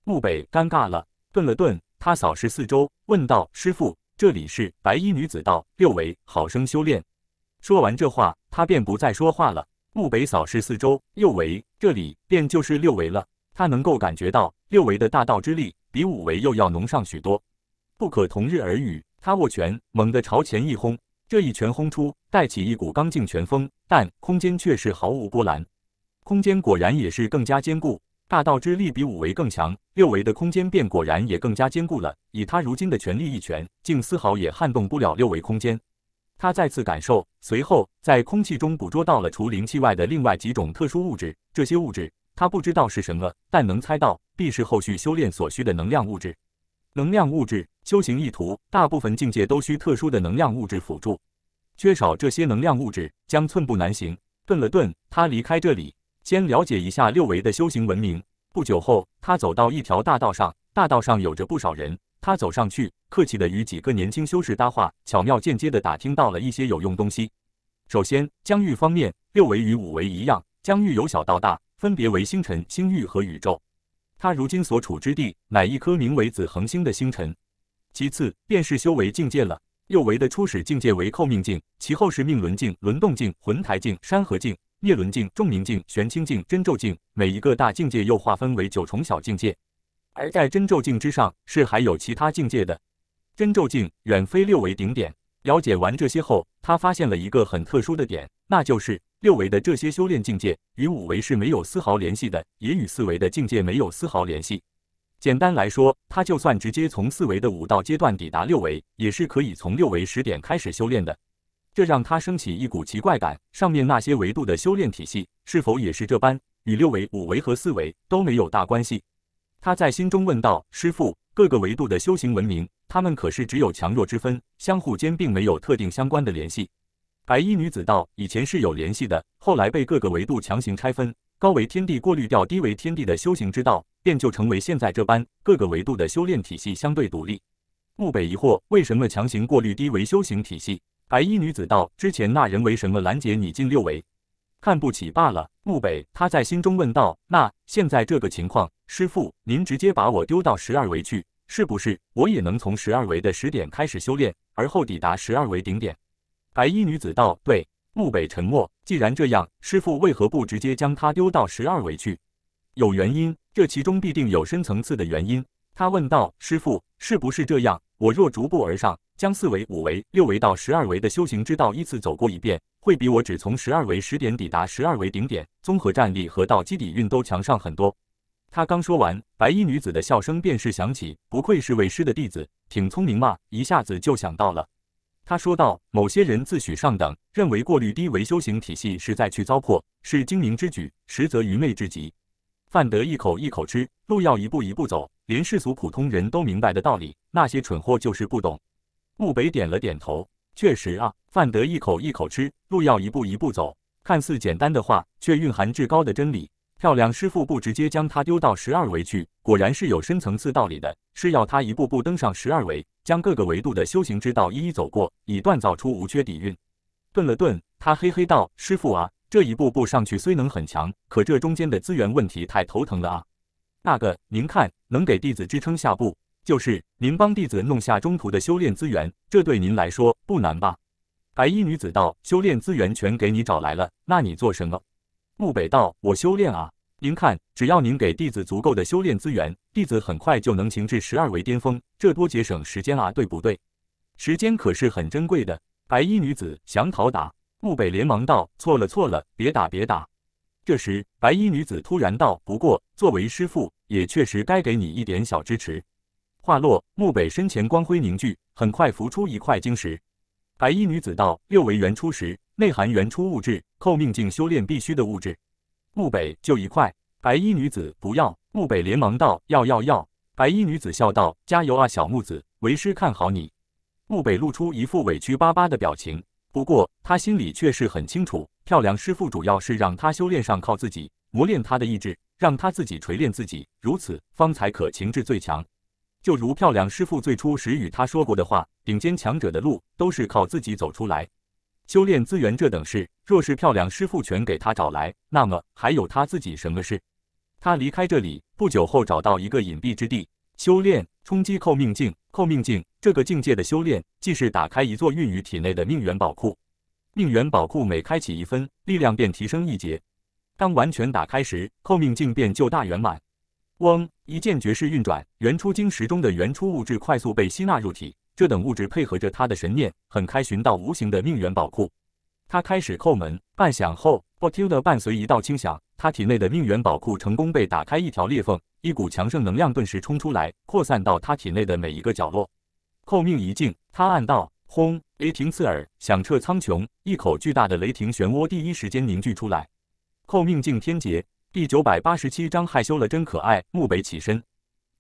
木北尴尬了，顿了顿，他扫视四周，问道：“师傅，这里是？”白衣女子道：“六维，好生修炼。”说完这话，他便不再说话了。木北扫视四周，六维，这里便就是六维了。他能够感觉到六维的大道之力比五维又要浓上许多，不可同日而语。他握拳，猛地朝前一轰，这一拳轰出，带起一股刚劲拳风，但空间却是毫无波澜。空间果然也是更加坚固，大道之力比五维更强，六维的空间便果然也更加坚固了。以他如今的全力一拳，竟丝毫也撼动不了六维空间。他再次感受，随后在空气中捕捉到了除灵气外的另外几种特殊物质。这些物质他不知道是什么，但能猜到必是后续修炼所需的能量物质。能量物质，修行意图，大部分境界都需特殊的能量物质辅助，缺少这些能量物质将寸步难行。顿了顿，他离开这里。先了解一下六维的修行文明。不久后，他走到一条大道上，大道上有着不少人。他走上去，客气的与几个年轻修士搭话，巧妙间接的打听到了一些有用东西。首先，疆域方面，六维与五维一样，疆域由小到大，分别为星辰、星域和宇宙。他如今所处之地，乃一颗名为紫恒星的星辰。其次，便是修为境界了。六维的初始境界为寇命境，其后是命轮境、轮动境、魂台境、山河境。涅轮境、众明境、玄清境、真咒境，每一个大境界又划分为九重小境界。而在真咒境之上，是还有其他境界的。真咒境远非六维顶点。了解完这些后，他发现了一个很特殊的点，那就是六维的这些修炼境界与五维是没有丝毫联系的，也与四维的境界没有丝毫联系。简单来说，他就算直接从四维的五道阶段抵达六维，也是可以从六维十点开始修炼的。这让他升起一股奇怪感，上面那些维度的修炼体系是否也是这般？与六维、五维和四维都没有大关系。他在心中问道：“师傅，各个维度的修行文明，他们可是只有强弱之分，相互间并没有特定相关的联系？”白衣女子道：“以前是有联系的，后来被各个维度强行拆分，高维天地过滤掉低维天地的修行之道，便就成为现在这般，各个维度的修炼体系相对独立。”木北疑惑：“为什么强行过滤低维修行体系？”白衣女子道：“之前那人为什么拦截你进六维？看不起罢了。”木北他在心中问道：“那现在这个情况，师傅您直接把我丢到十二维去，是不是我也能从十二维的十点开始修炼，而后抵达十二维顶点？”白衣女子道：“对。”木北沉默。既然这样，师傅为何不直接将他丢到十二维去？有原因，这其中必定有深层次的原因。他问道：“师傅，是不是这样？我若逐步而上？”将四维、五维、六维到十二维的修行之道依次走过一遍，会比我只从十二维十点抵达十二维顶点，综合战力和道基底蕴都强上很多。他刚说完，白衣女子的笑声便是响起。不愧是为师的弟子，挺聪明嘛，一下子就想到了。他说道：“某些人自诩上等，认为过滤低维修行体系是在去糟粕，是精明之举，实则愚昧至极。饭得一口一口吃，路要一步一步走，连世俗普通人都明白的道理，那些蠢货就是不懂。”顾北点了点头，确实啊，饭得一口一口吃，路要一步一步走。看似简单的话，却蕴含至高的真理。漂亮师傅不直接将他丢到十二维去，果然是有深层次道理的，是要他一步步登上十二维，将各个维度的修行之道一一走过，以锻造出无缺底蕴。顿了顿，他嘿嘿道：“师傅啊，这一步步上去虽能很强，可这中间的资源问题太头疼了啊。那个，您看，能给弟子支撑下不？”就是您帮弟子弄下中途的修炼资源，这对您来说不难吧？白衣女子道：“修炼资源全给你找来了，那你做什么？”木北道：“我修炼啊！您看，只要您给弟子足够的修炼资源，弟子很快就能行至十二维巅峰，这多节省时间啊，对不对？时间可是很珍贵的。”白衣女子想讨打，木北连忙道：“错了错了，别打别打！”这时，白衣女子突然道：“不过，作为师父，也确实该给你一点小支持。”话落，木北身前光辉凝聚，很快浮出一块晶石。白衣女子道：“六维原初石，内含原初物质，叩命境修炼必须的物质。”木北就一块。白衣女子不要。木北连忙道：“要要要！”白衣女子笑道：“加油啊，小木子，为师看好你。”木北露出一副委屈巴巴的表情，不过他心里却是很清楚，漂亮师傅主要是让他修炼上靠自己，磨练他的意志，让他自己锤炼自己，如此方才可情志最强。就如漂亮师傅最初时与他说过的话，顶尖强者的路都是靠自己走出来。修炼资源这等事，若是漂亮师傅全给他找来，那么还有他自己什么事？他离开这里不久后，找到一个隐蔽之地，修炼冲击扣命境。扣命境这个境界的修炼，既是打开一座孕育体内的命元宝库。命元宝库每开启一分，力量便提升一节。当完全打开时，扣命境便就大圆满。嗡！一剑绝世运转，原初晶石中的原初物质快速被吸纳入体。这等物质配合着他的神念，很开寻到无形的命源宝库。他开始叩门，半响后，不听的伴随一道轻响，他体内的命源宝库成功被打开一条裂缝，一股强盛能量顿时冲出来，扩散到他体内的每一个角落。叩命一静，他暗道：轰！雷霆刺耳，响彻苍穹，一口巨大的雷霆漩涡第一时间凝聚出来。叩命境天劫。第九百八十七章害羞了真可爱。木北起身，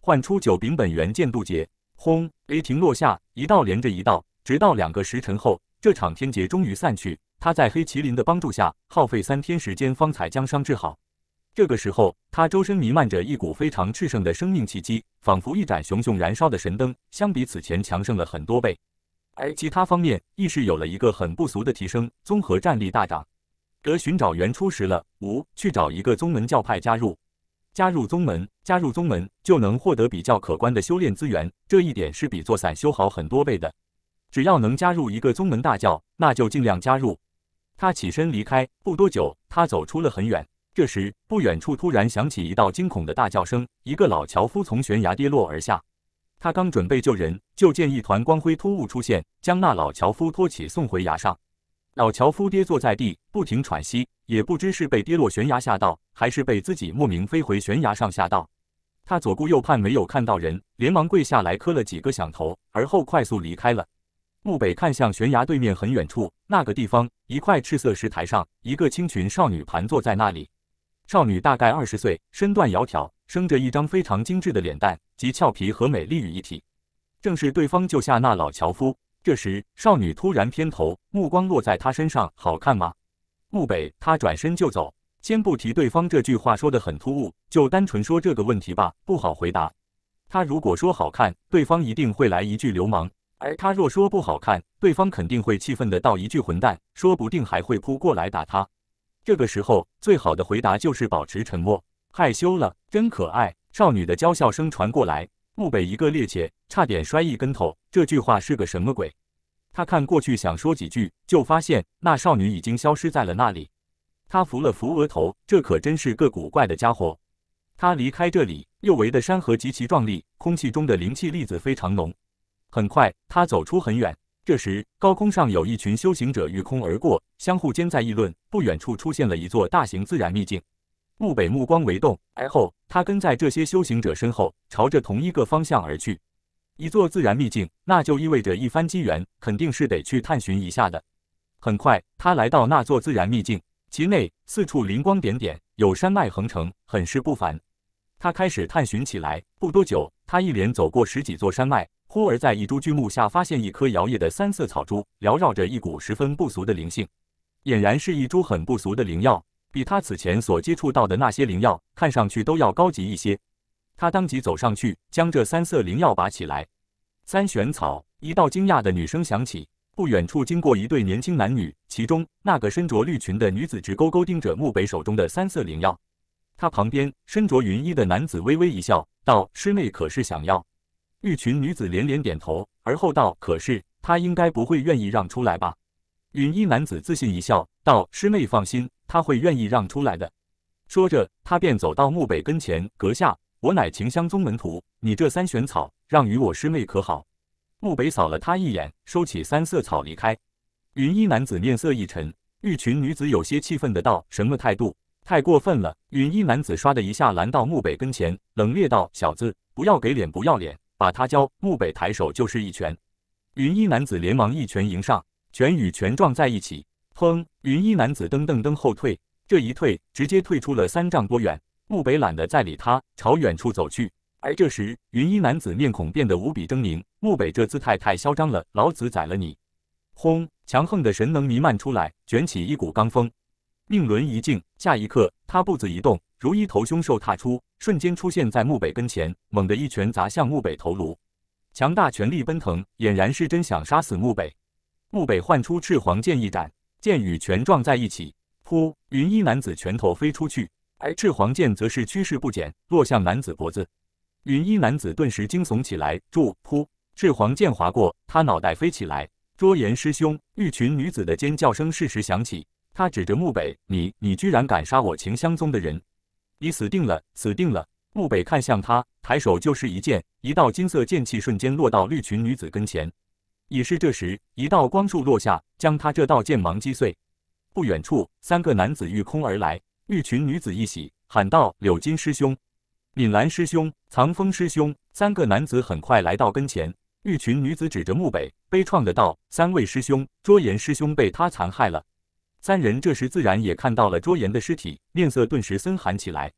唤出九柄本源剑渡劫，轰！雷霆落下一道连着一道，直到两个时辰后，这场天劫终于散去。他在黑麒麟的帮助下，耗费三天时间方才将伤治好。这个时候，他周身弥漫着一股非常炽盛的生命气息，仿佛一盏熊熊燃烧的神灯，相比此前强盛了很多倍。其他方面亦是有了一个很不俗的提升，综合战力大涨。得寻找原初石了。五去找一个宗门教派加入，加入宗门，加入宗门就能获得比较可观的修炼资源，这一点是比做散修好很多倍的。只要能加入一个宗门大教，那就尽量加入。他起身离开，不多久，他走出了很远。这时，不远处突然响起一道惊恐的大叫声，一个老樵夫从悬崖跌落而下。他刚准备救人，就见一团光辉突兀出现，将那老樵夫托起送回崖上。老樵夫跌坐在地，不停喘息，也不知是被跌落悬崖吓到，还是被自己莫名飞回悬崖上吓到。他左顾右盼，没有看到人，连忙跪下来磕了几个响头，而后快速离开了。木北看向悬崖对面很远处那个地方，一块赤色石台上，一个青裙少女盘坐在那里。少女大概二十岁，身段窈窕，生着一张非常精致的脸蛋，及俏皮和美丽于一体。正是对方救下那老樵夫。这时，少女突然偏头，目光落在他身上，好看吗？木北，他转身就走。先不提对方这句话说得很突兀，就单纯说这个问题吧，不好回答。他如果说好看，对方一定会来一句流氓；而他若说不好看，对方肯定会气愤的道一句混蛋，说不定还会扑过来打他。这个时候，最好的回答就是保持沉默。害羞了，真可爱。少女的娇笑声传过来。木北一个趔趄，差点摔一跟头。这句话是个什么鬼？他看过去想说几句，就发现那少女已经消失在了那里。他扶了扶额头，这可真是个古怪的家伙。他离开这里，又围的山河极其壮丽，空气中的灵气粒子非常浓。很快，他走出很远。这时，高空上有一群修行者御空而过，相互间在议论。不远处出现了一座大型自然秘境。木北目光微动，而后他跟在这些修行者身后，朝着同一个方向而去。一座自然秘境，那就意味着一番机缘，肯定是得去探寻一下的。很快，他来到那座自然秘境，其内四处灵光点点，有山脉横成，很是不凡。他开始探寻起来。不多久，他一连走过十几座山脉，忽而在一株巨木下发现一颗摇曳的三色草珠，缭绕着一股十分不俗的灵性，俨然是一株很不俗的灵药。比他此前所接触到的那些灵药，看上去都要高级一些。他当即走上去，将这三色灵药拔起来。三玄草，一道惊讶的女声响起。不远处经过一对年轻男女，其中那个身着绿裙的女子直勾勾盯着木北手中的三色灵药。她旁边身着云衣的男子微微一笑，道：“师妹可是想要？”绿裙女子连连点头，而后道：“可是她应该不会愿意让出来吧？”云衣男子自信一笑，道：“师妹放心，他会愿意让出来的。”说着，他便走到墓北跟前，“阁下，我乃秦香宗门徒，你这三玄草让与我师妹可好？”墓北扫了他一眼，收起三色草离开。云衣男子面色一沉，玉裙女子有些气愤的道：“什么态度？太过分了！”云衣男子刷的一下拦到墓北跟前，冷冽道：“小子，不要给脸不要脸，把他交！”墓北抬手就是一拳，云衣男子连忙一拳迎上。拳与拳撞在一起，砰！云衣男子噔噔噔后退，这一退直接退出了三丈多远。穆北懒得再理他，朝远处走去。而这时，云衣男子面孔变得无比狰狞。穆北这姿态太嚣张了，老子宰了你！轰！强横的神能弥漫出来，卷起一股罡风。命轮一静，下一刻他步子一动，如一头凶兽踏出，瞬间出现在穆北跟前，猛地一拳砸向穆北头颅。强大权力奔腾，俨然是真想杀死穆北。木北唤出赤黄剑一斩，剑与拳撞在一起，噗！云衣男子拳头飞出去，而赤黄剑则是趋势不减，落向男子脖子。云衣男子顿时惊悚起来，住！噗！赤黄剑划过他脑袋飞起来。卓言师兄，绿裙女子的尖叫声适时响起，他指着木北：“你你居然敢杀我秦香宗的人！你死定了，死定了！”木北看向他，抬手就是一剑，一道金色剑气瞬间落到绿裙女子跟前。已是这时，一道光束落下，将他这道剑芒击碎。不远处，三个男子御空而来。玉群女子一喜，喊道：“柳金师兄、敏兰师兄、藏风师兄。”三个男子很快来到跟前。玉群女子指着墓北，悲怆的道：“三位师兄，卓言师兄被他残害了。”三人这时自然也看到了卓言的尸体，面色顿时森寒起来。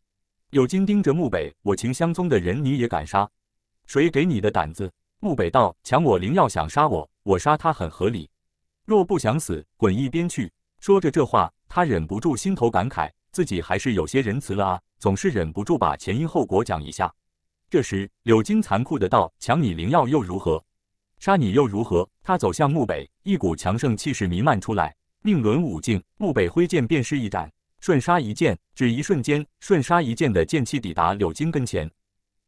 柳金盯着墓北：“我秦香宗的人你也敢杀？谁给你的胆子？”穆北道：“抢我灵药，想杀我，我杀他很合理。若不想死，滚一边去。”说着这话，他忍不住心头感慨，自己还是有些仁慈了啊，总是忍不住把前因后果讲一下。这时，柳金残酷的道：“抢你灵药又如何？杀你又如何？”他走向穆北，一股强盛气势弥漫出来，命轮五境。穆北挥剑便是一斩，瞬杀一剑，只一瞬间，瞬杀一剑的剑气抵达柳金跟前，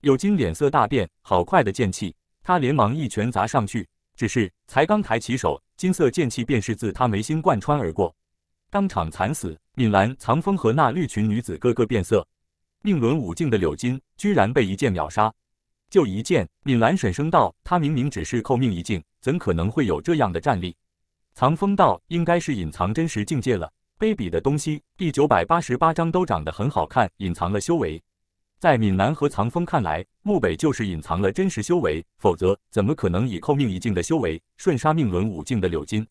柳金脸色大变，好快的剑气！他连忙一拳砸上去，只是才刚抬起手，金色剑气便是自他眉心贯穿而过，当场惨死。敏兰、藏风和那绿裙女子个个变色，命轮五境的柳金居然被一剑秒杀，就一剑！敏兰沉声道：“他明明只是扣命一境，怎可能会有这样的战力？”藏风道：“应该是隐藏真实境界了。”卑鄙的东西！第九百八十八章都长得很好看，隐藏了修为。在闽南和藏风看来，墓北就是隐藏了真实修为，否则怎么可能以寇命一境的修为，瞬杀命轮五境的柳金？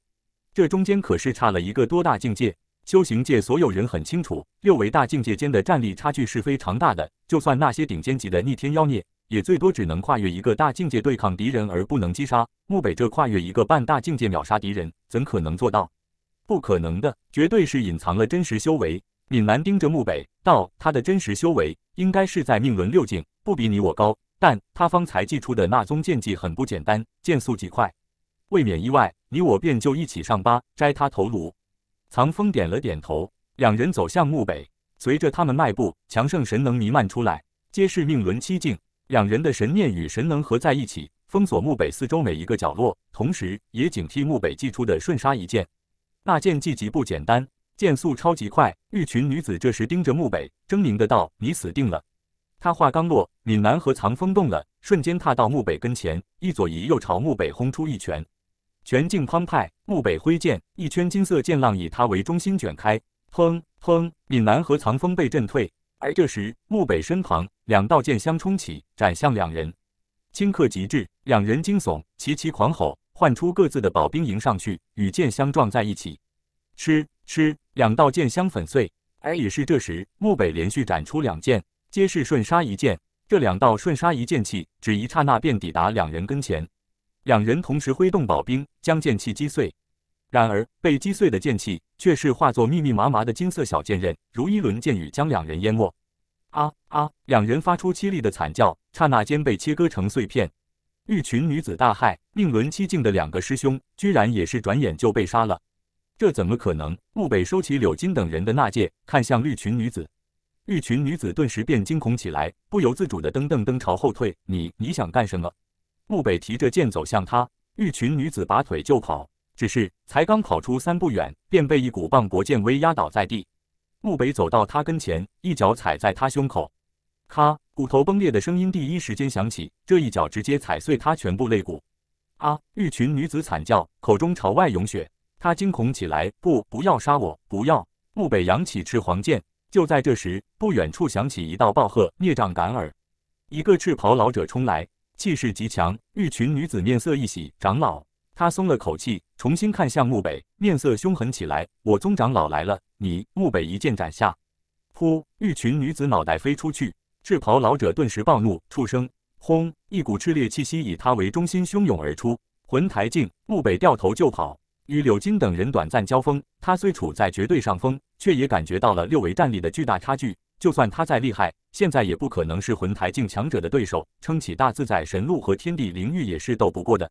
这中间可是差了一个多大境界？修行界所有人很清楚，六维大境界间的战力差距是非常大的。就算那些顶尖级的逆天妖孽，也最多只能跨越一个大境界对抗敌人，而不能击杀。墓北这跨越一个半大境界秒杀敌人，怎可能做到？不可能的，绝对是隐藏了真实修为。闽南盯着墓北。道他的真实修为应该是在命轮六境，不比你我高。但他方才祭出的那宗剑技很不简单，剑速极快，未免意外。你我便就一起上吧，摘他头颅。藏风点了点头，两人走向墓北。随着他们迈步，强盛神能弥漫出来，皆是命轮七境。两人的神念与神能合在一起，封锁墓北四周每一个角落，同时也警惕墓北祭出的瞬杀一剑。那剑技极不简单。剑速超级快，玉群女子这时盯着墓北，狰狞的道：“你死定了！”他话刚落，闽南和藏风动了，瞬间踏到墓北跟前，一左一右朝墓北轰出一拳，拳劲澎湃。墓北挥剑，一圈金色剑浪以他为中心卷开，砰砰！闽南和藏风被震退。而这时，墓北身旁两道剑相冲起，斩向两人，顷刻极致，两人惊悚，齐齐狂吼，唤出各自的保兵迎上去，与剑相撞在一起，吃。吃两道剑相粉碎，而也是这时，漠北连续斩出两剑，皆是瞬杀一剑。这两道瞬杀一剑气，只一刹那便抵达两人跟前。两人同时挥动宝兵，将剑气击碎。然而被击碎的剑气，却是化作密密麻麻的金色小剑刃，如一轮剑雨将两人淹没。啊啊！两人发出凄厉的惨叫，刹那间被切割成碎片。一群女子大骇，命轮七境的两个师兄，居然也是转眼就被杀了。这怎么可能？木北收起柳金等人的纳戒，看向绿裙女子。绿裙女子顿时便惊恐起来，不由自主的噔噔噔朝后退。你你想干什么？木北提着剑走向他，绿裙女子拔腿就跑。只是才刚跑出三步远，便被一股磅礴剑威压倒在地。木北走到他跟前，一脚踩在他胸口，咔，骨头崩裂的声音第一时间响起。这一脚直接踩碎他全部肋骨。啊！绿裙女子惨叫，口中朝外涌血。他惊恐起来，不，不要杀我，不要！穆北扬起赤黄剑。就在这时，不远处响起一道暴喝：“孽障感尔！”一个赤袍老者冲来，气势极强。玉群女子面色一喜，长老，他松了口气，重新看向穆北，面色凶狠起来。我宗长老来了！你，穆北一剑斩下，噗！玉群女子脑袋飞出去。赤袍老者顿时暴怒，畜生！轰！一股炽烈气息以他为中心汹涌而出。魂台境，穆北掉头就跑。与柳金等人短暂交锋，他虽处在绝对上风，却也感觉到了六维战力的巨大差距。就算他再厉害，现在也不可能是魂台境强者的对手，撑起大自在神鹿和天地灵域也是斗不过的。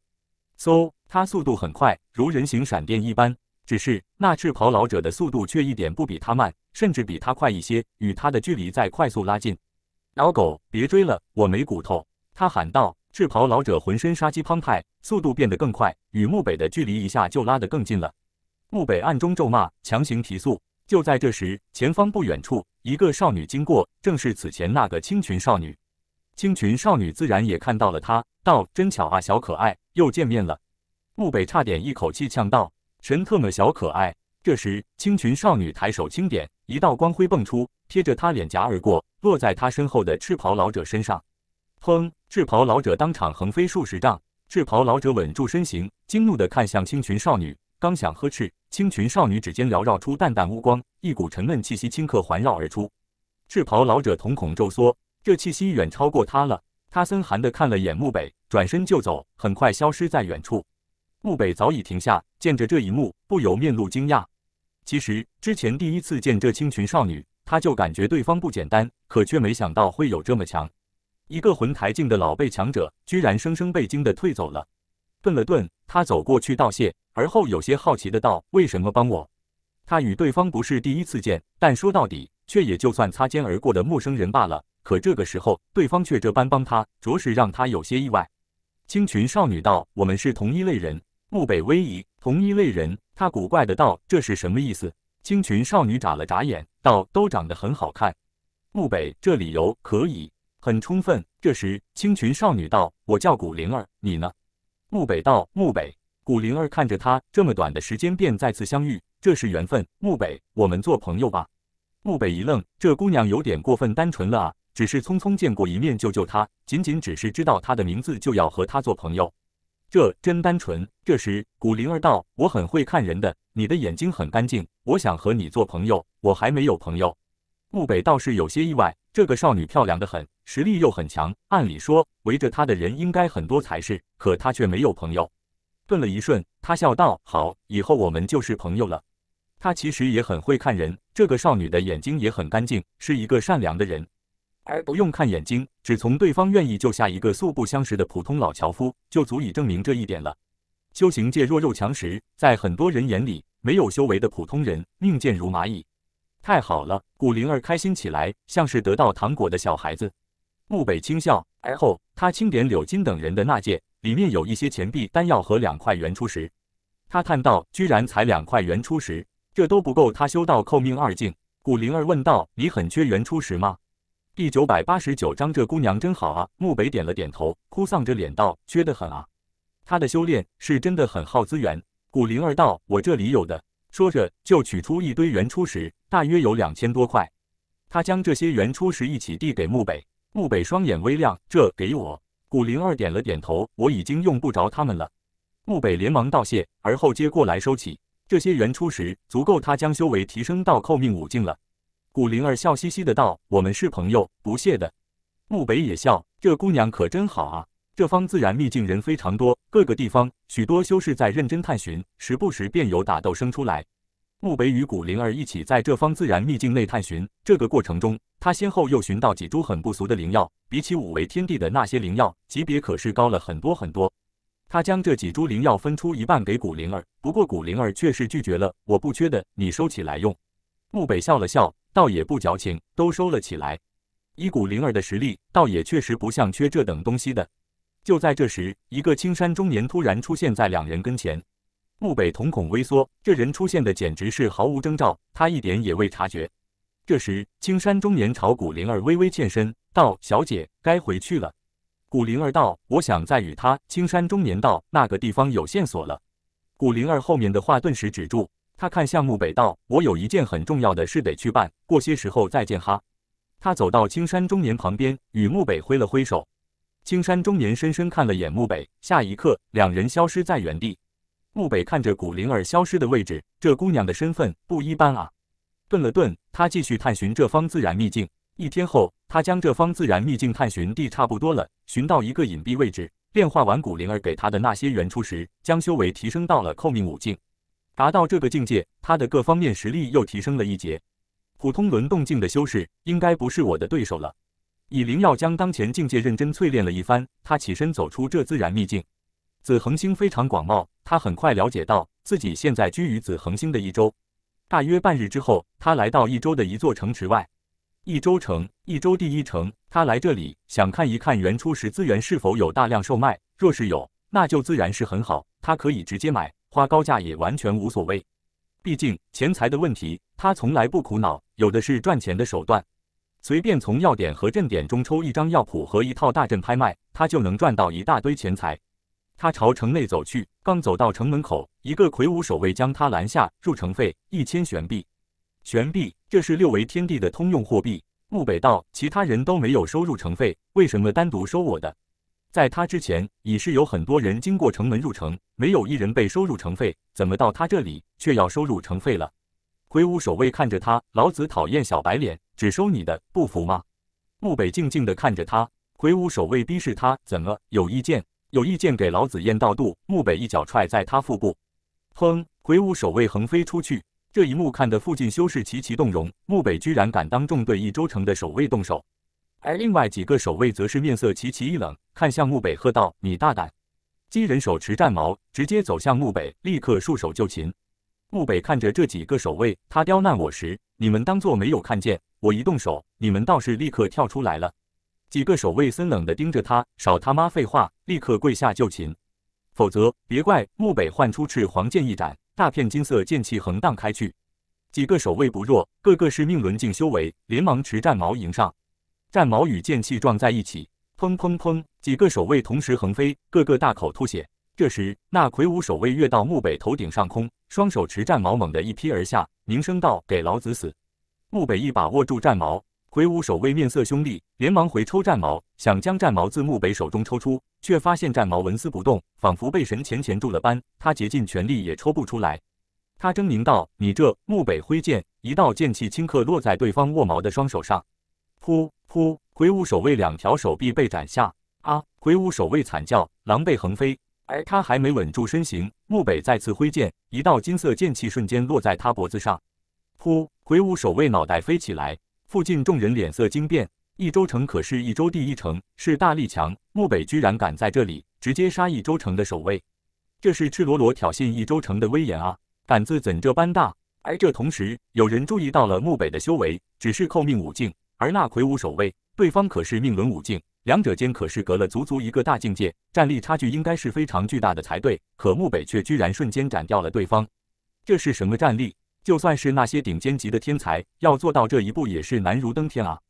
嗖！他速度很快，如人形闪电一般。只是那赤袍老者的速度却一点不比他慢，甚至比他快一些，与他的距离在快速拉近。老狗，别追了，我没骨头！他喊道。赤袍老者浑身杀机澎湃，速度变得更快，与木北的距离一下就拉得更近了。木北暗中咒骂，强行提速。就在这时，前方不远处一个少女经过，正是此前那个青裙少女。青裙少女自然也看到了他，道：“真巧啊，小可爱，又见面了。”木北差点一口气呛到，神特么小可爱！这时，青裙少女抬手轻点，一道光辉蹦出，贴着她脸颊而过，落在她身后的赤袍老者身上。砰！赤袍老者当场横飞数十丈，赤袍老者稳住身形，惊怒地看向青裙少女，刚想呵斥，青裙少女指尖缭绕出淡淡乌光，一股沉闷气息顷刻环绕而出。赤袍老者瞳孔骤缩，这气息远超过他了。他森寒地看了眼木北，转身就走，很快消失在远处。木北早已停下，见着这一幕，不由面露惊讶。其实之前第一次见这青裙少女，他就感觉对方不简单，可却没想到会有这么强。一个魂台境的老辈强者，居然生生被惊的退走了。顿了顿，他走过去道谢，而后有些好奇的道：“为什么帮我？”他与对方不是第一次见，但说到底，却也就算擦肩而过的陌生人罢了。可这个时候，对方却这般帮他，着实让他有些意外。青裙少女道：“我们是同一类人。”木北微疑：“同一类人？”他古怪的道：“这是什么意思？”青裙少女眨了眨眼，道：“都长得很好看。”木北这理由可以。很充分。这时，青裙少女道：“我叫古灵儿，你呢？”木北道：“木北。”古灵儿看着他，这么短的时间便再次相遇，这是缘分。木北，我们做朋友吧。木北一愣，这姑娘有点过分单纯了啊！只是匆匆见过一面就救他，仅仅只是知道他的名字就要和他做朋友，这真单纯。这时，古灵儿道：“我很会看人的，你的眼睛很干净，我想和你做朋友。我还没有朋友。”顾北倒是有些意外，这个少女漂亮的很，实力又很强，按理说围着他的人应该很多才是，可他却没有朋友。顿了一瞬，他笑道：“好，以后我们就是朋友了。”他其实也很会看人，这个少女的眼睛也很干净，是一个善良的人。而不用看眼睛，只从对方愿意救下一个素不相识的普通老樵夫，就足以证明这一点了。修行界弱肉强食，在很多人眼里，没有修为的普通人命贱如蚂蚁。太好了，古灵儿开心起来，像是得到糖果的小孩子。木北轻笑，而后他清点柳金等人的那件，里面有一些钱币、丹药和两块原初石。他叹道：“居然才两块原初石，这都不够他修道扣命二境。”古灵儿问道：“你很缺原初石吗？”第九百八十九章，这姑娘真好啊。木北点了点头，哭丧着脸道：“缺得很啊，他的修炼是真的很耗资源。”古灵儿道：“我这里有的。”说着，就取出一堆原初石，大约有两千多块。他将这些原初石一起递给木北，木北双眼微亮，这给我。古灵儿点了点头，我已经用不着他们了。木北连忙道谢，而后接过来收起。这些原初石足够他将修为提升到寇命五境了。古灵儿笑嘻嘻的道：“我们是朋友，不谢的。”木北也笑，这姑娘可真好啊。这方自然秘境人非常多，各个地方许多修士在认真探寻，时不时便有打斗声出来。穆北与古灵儿一起在这方自然秘境内探寻，这个过程中，他先后又寻到几株很不俗的灵药，比起五维天地的那些灵药，级别可是高了很多很多。他将这几株灵药分出一半给古灵儿，不过古灵儿却是拒绝了：“我不缺的，你收起来用。”穆北笑了笑，倒也不矫情，都收了起来。以古灵儿的实力，倒也确实不像缺这等东西的。就在这时，一个青山中年突然出现在两人跟前。穆北瞳孔微缩，这人出现的简直是毫无征兆，他一点也未察觉。这时，青山中年朝古灵儿微微欠身，道：“小姐，该回去了。”古灵儿道：“我想再与他……”青山中年道：“那个地方有线索了。”古灵儿后面的话顿时止住，他看向穆北道：“我有一件很重要的事得去办，过些时候再见哈。”他走到青山中年旁边，与穆北挥了挥手。青山中年深深看了眼穆北，下一刻，两人消失在原地。穆北看着古灵儿消失的位置，这姑娘的身份不一般啊。顿了顿，他继续探寻这方自然秘境。一天后，他将这方自然秘境探寻地差不多了，寻到一个隐蔽位置，炼化完古灵儿给他的那些原初时，将修为提升到了寇命五境。达到这个境界，他的各方面实力又提升了一截。普通轮动境的修士，应该不是我的对手了。以灵药将当前境界认真淬炼了一番，他起身走出这自然秘境。紫恒星非常广袤，他很快了解到自己现在居于紫恒星的一周。大约半日之后，他来到一周的一座城池外。一周城，一周第一城。他来这里想看一看原初时资源是否有大量售卖。若是有，那就自然是很好，他可以直接买，花高价也完全无所谓。毕竟钱财的问题，他从来不苦恼，有的是赚钱的手段。随便从药点和镇点中抽一张药谱和一套大阵拍卖，他就能赚到一大堆钱财。他朝城内走去，刚走到城门口，一个魁梧守卫将他拦下，入城费一千悬币。悬币，这是六维天地的通用货币。木北道，其他人都没有收入城费，为什么单独收我的？在他之前，已是有很多人经过城门入城，没有一人被收入城费，怎么到他这里却要收入城费了？挥舞守卫看着他，老子讨厌小白脸，只收你的，不服吗？木北静静的看着他，挥舞守卫逼视他，怎么有意见？有意见给老子验到肚。木北一脚踹在他腹部，砰！挥舞守卫横飞出去。这一幕看得附近修士齐齐动容，木北居然敢当众对一周城的守卫动手，而另外几个守卫则是面色齐齐一冷，看向木北喝道：“你大胆！”几人手持战矛，直接走向木北，立刻束手就擒。穆北看着这几个守卫，他刁难我时，你们当作没有看见；我一动手，你们倒是立刻跳出来了。几个守卫森冷的盯着他，少他妈废话，立刻跪下就擒，否则别怪穆北！唤出赤黄剑一斩，大片金色剑气横荡开去。几个守卫不弱，个个是命轮境修为，连忙持战矛迎上。战矛与剑气撞在一起，砰砰砰，几个守卫同时横飞，个个大口吐血。这时，那魁梧守卫跃到木北头顶上空，双手持战矛，猛地一劈而下，凝声道：“给老子死！”木北一把握住战矛，魁梧守卫面色凶厉，连忙回抽战矛，想将战矛自木北手中抽出，却发现战矛纹丝不动，仿佛被神钳钳住了般，他竭尽全力也抽不出来。他狰狞道：“你这！”木北挥剑，一道剑气顷刻落在对方握矛的双手上，噗噗，魁梧守卫两条手臂被斩下，啊！魁梧守卫惨叫，狼狈横飞。而他还没稳住身形，木北再次挥剑，一道金色剑气瞬间落在他脖子上。噗！魁梧守卫脑袋飞起来，附近众人脸色惊变。一周城可是一周第一城，是大力强，木北居然敢在这里直接杀一周城的守卫，这是赤裸裸挑衅一周城的威严啊！胆子怎这般大？而这同时，有人注意到了木北的修为，只是扣命武境，而那魁梧守卫，对方可是命轮武境。两者间可是隔了足足一个大境界，战力差距应该是非常巨大的才对。可木北却居然瞬间斩掉了对方，这是什么战力？就算是那些顶尖级的天才，要做到这一步也是难如登天啊！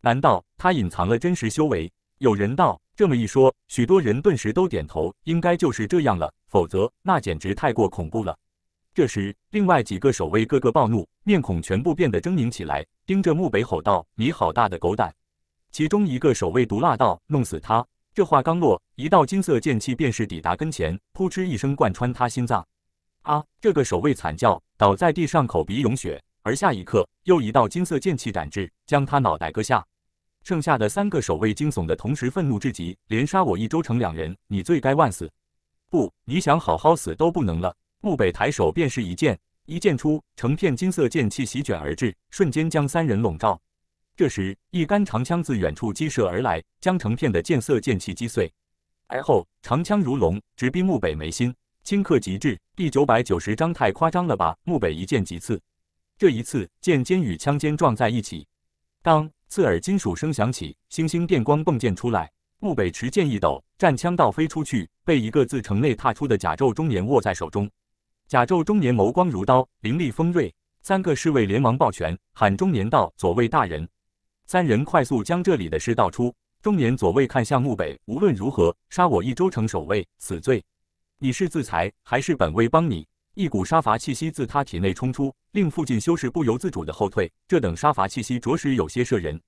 难道他隐藏了真实修为？有人道这么一说，许多人顿时都点头，应该就是这样了，否则那简直太过恐怖了。这时，另外几个守卫个个暴怒，面孔全部变得狰狞起来，盯着木北吼道：“你好大的狗胆！”其中一个守卫毒辣道：“弄死他！”这话刚落，一道金色剑气便是抵达跟前，扑哧一声贯穿他心脏。啊！这个守卫惨叫，倒在地上，口鼻涌血。而下一刻，又一道金色剑气斩至，将他脑袋割下。剩下的三个守卫惊悚的同时，愤怒至极：“连杀我一周城两人，你罪该万死！”不，你想好好死都不能了。木北抬手便是一剑，一剑出，成片金色剑气席卷而至，瞬间将三人笼罩。这时，一杆长枪自远处击射而来，将成片的剑色剑气击碎。而后，长枪如龙，直逼木北眉心，顷刻即至。第九百九十章太夸张了吧！木北一剑即刺，这一次，剑尖与枪尖撞在一起，当，刺耳金属声响起，星星电光迸溅出来。木北持剑一抖，战枪倒飞出去，被一个自城内踏出的甲胄中年握在手中。甲胄中年眸光如刀，凌厉锋锐。三个侍卫连忙抱拳，喊中年道：“左卫大人。”三人快速将这里的事道出，中年左卫看向木北，无论如何杀我一周城守卫，死罪！你是自裁还是本位帮你？一股杀伐气息自他体内冲出，令附近修士不由自主的后退。这等杀伐气息着实有些慑人。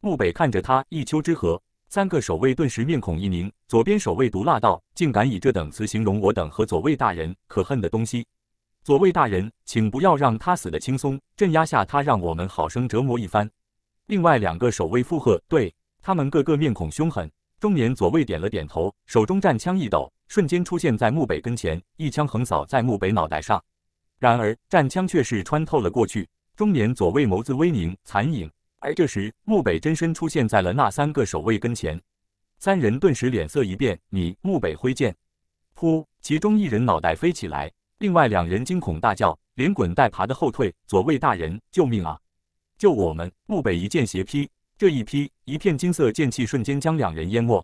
木北看着他，一丘之貉。三个守卫顿时面孔一凝，左边守卫毒辣道：“竟敢以这等词形容我等，和左卫大人，可恨的东西！左卫大人，请不要让他死得轻松，镇压下他，让我们好生折磨一番。”另外两个守卫附和，对他们个个面孔凶狠。中年左卫点了点头，手中战枪一抖，瞬间出现在墓北跟前，一枪横扫在墓北脑袋上。然而战枪却是穿透了过去。中年左卫眸子微凝，残影。而这时，墓北真身出现在了那三个守卫跟前，三人顿时脸色一变。你墓北挥剑，噗！其中一人脑袋飞起来，另外两人惊恐大叫，连滚带爬的后退。左卫大人，救命啊！就我们，木北一剑斜劈，这一劈，一片金色剑气瞬间将两人淹没。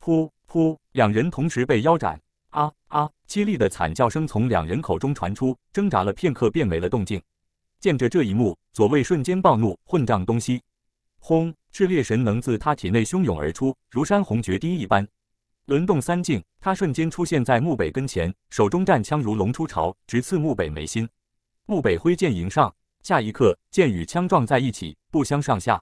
噗噗，两人同时被腰斩。啊啊！凄厉的惨叫声从两人口中传出，挣扎了片刻，便没了动静。见着这一幕，左卫瞬间暴怒，混账东西！轰！炽烈神能自他体内汹涌而出，如山洪决堤一般。轮动三境，他瞬间出现在木北跟前，手中战枪如龙出巢，直刺木北眉心。木北挥剑迎上。下一刻，剑与枪撞在一起，不相上下。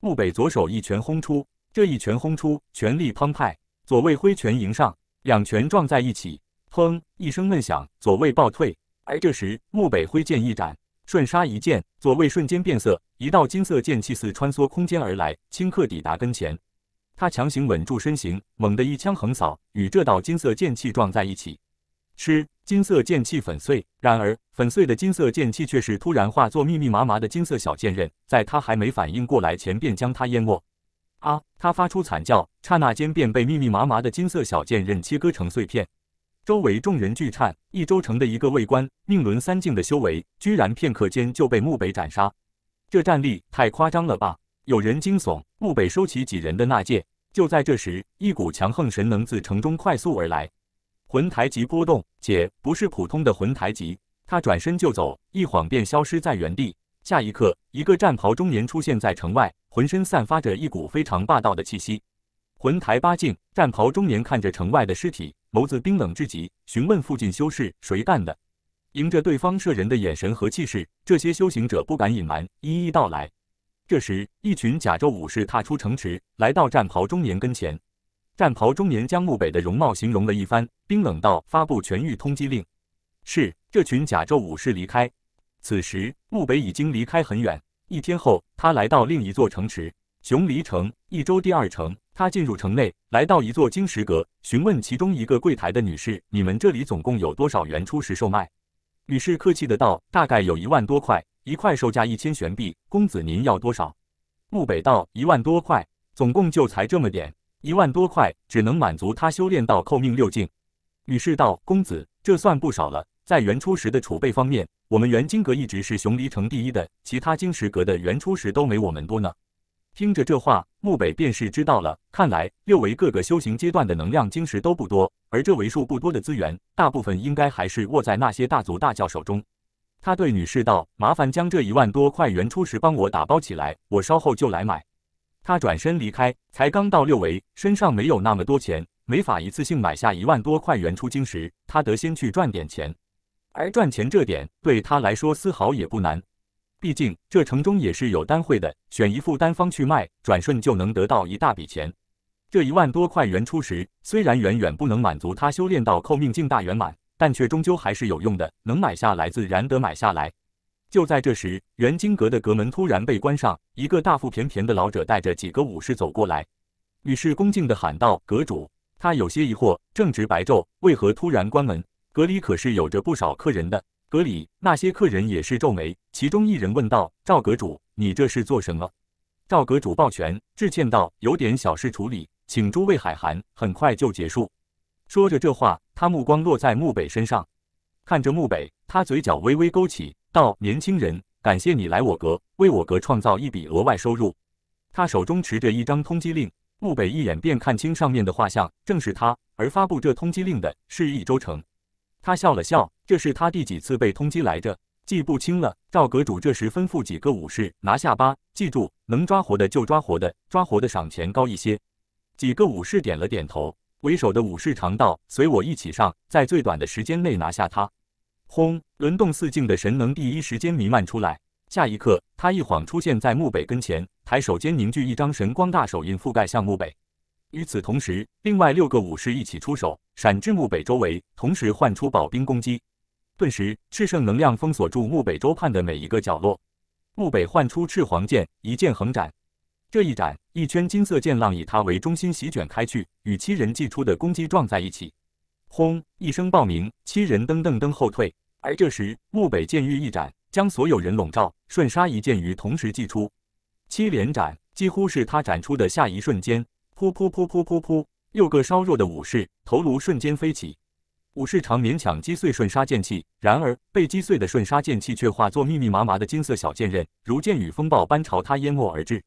木北左手一拳轰出，这一拳轰出，全力澎湃。左卫挥拳迎上，两拳撞在一起，砰一声闷响，左卫暴退。而这时，木北挥剑一斩，瞬杀一剑，左卫瞬间变色，一道金色剑气似穿梭空间而来，顷刻抵达跟前。他强行稳住身形，猛地一枪横扫，与这道金色剑气撞在一起，吃。金色剑气粉碎，然而粉碎的金色剑气却是突然化作密密麻麻的金色小剑刃，在他还没反应过来前便将他淹没。啊！他发出惨叫，刹那间便被密密麻麻的金色小剑刃切割成碎片。周围众人巨颤，一周城的一个卫官，命轮三境的修为，居然片刻间就被木北斩杀，这战力太夸张了吧？有人惊悚。木北收起几人的那剑，就在这时，一股强横神能自城中快速而来。魂台级波动，且不是普通的魂台级。他转身就走，一晃便消失在原地。下一刻，一个战袍中年出现在城外，浑身散发着一股非常霸道的气息。魂台八境。战袍中年看着城外的尸体，眸子冰冷至极，询问附近修士：“谁干的？”迎着对方射人的眼神和气势，这些修行者不敢隐瞒，一一道来。这时，一群甲胄武士踏出城池，来到战袍中年跟前。战袍中年将穆北的容貌形容了一番，冰冷道：“发布全域通缉令。”是，这群甲胄武士离开。此时，穆北已经离开很远。一天后，他来到另一座城池——熊离城，一周第二城。他进入城内，来到一座晶石阁，询问其中一个柜台的女士：“你们这里总共有多少原初石售卖？”女士客气的道：“大概有一万多块，一块售价一千悬币。公子您要多少？”穆北道：“一万多块，总共就才这么点。”一万多块，只能满足他修炼到寇命六境。女士道：“公子，这算不少了。在原初石的储备方面，我们元晶阁一直是熊离城第一的，其他晶石阁的原初石都没我们多呢。”听着这话，木北便是知道了。看来六维各个修行阶段的能量晶石都不多，而这为数不多的资源，大部分应该还是握在那些大族大教手中。他对女士道：“麻烦将这一万多块原初石帮我打包起来，我稍后就来买。”他转身离开，才刚到六维，身上没有那么多钱，没法一次性买下一万多块元出晶石。他得先去赚点钱，而赚钱这点对他来说丝毫也不难，毕竟这城中也是有丹会的，选一副丹方去卖，转瞬就能得到一大笔钱。这一万多块元初时，虽然远远不能满足他修炼到扣命境大圆满，但却终究还是有用的，能买下来自然得买下来。就在这时，元金阁的阁门突然被关上。一个大腹便便的老者带着几个武士走过来，女士恭敬地喊道：“阁主。”他有些疑惑，正值白昼，为何突然关门？阁里可是有着不少客人的。阁里那些客人也是皱眉，其中一人问道：“赵阁主，你这是做什么？”赵阁主抱拳致歉道：“有点小事处理，请诸位海涵，很快就结束。”说着这话，他目光落在木北身上。看着木北，他嘴角微微勾起，道：“年轻人，感谢你来我阁，为我阁创造一笔额外收入。”他手中持着一张通缉令，木北一眼便看清上面的画像，正是他。而发布这通缉令的，是益州城。他笑了笑：“这是他第几次被通缉来着？记不清了。”赵阁主这时吩咐几个武士拿下八，记住，能抓活的就抓活的，抓活的赏钱高一些。几个武士点了点头。为首的武士长道，随我一起上，在最短的时间内拿下他！轰，轮动四境的神能第一时间弥漫出来，下一刻，他一晃出现在墓北跟前，抬手间凝聚一张神光大手印覆盖向墓北。与此同时，另外六个武士一起出手，闪至墓北周围，同时唤出保兵攻击。顿时，赤圣能量封锁住墓北周畔的每一个角落。墓北唤出赤黄剑，一剑横斩。这一斩，一圈金色剑浪以他为中心席卷开去，与七人祭出的攻击撞在一起，轰一声爆鸣，七人噔噔噔后退。而这时，木北剑玉一斩将所有人笼罩，瞬杀一剑于同时祭出，七连斩几乎是他斩出的下一瞬间，噗噗噗噗噗噗，六个稍弱的武士头颅瞬间飞起。武士长勉强击碎瞬杀剑气，然而被击碎的瞬杀剑气却化作密密麻麻的金色小剑刃，如剑雨风暴般朝他淹没而至。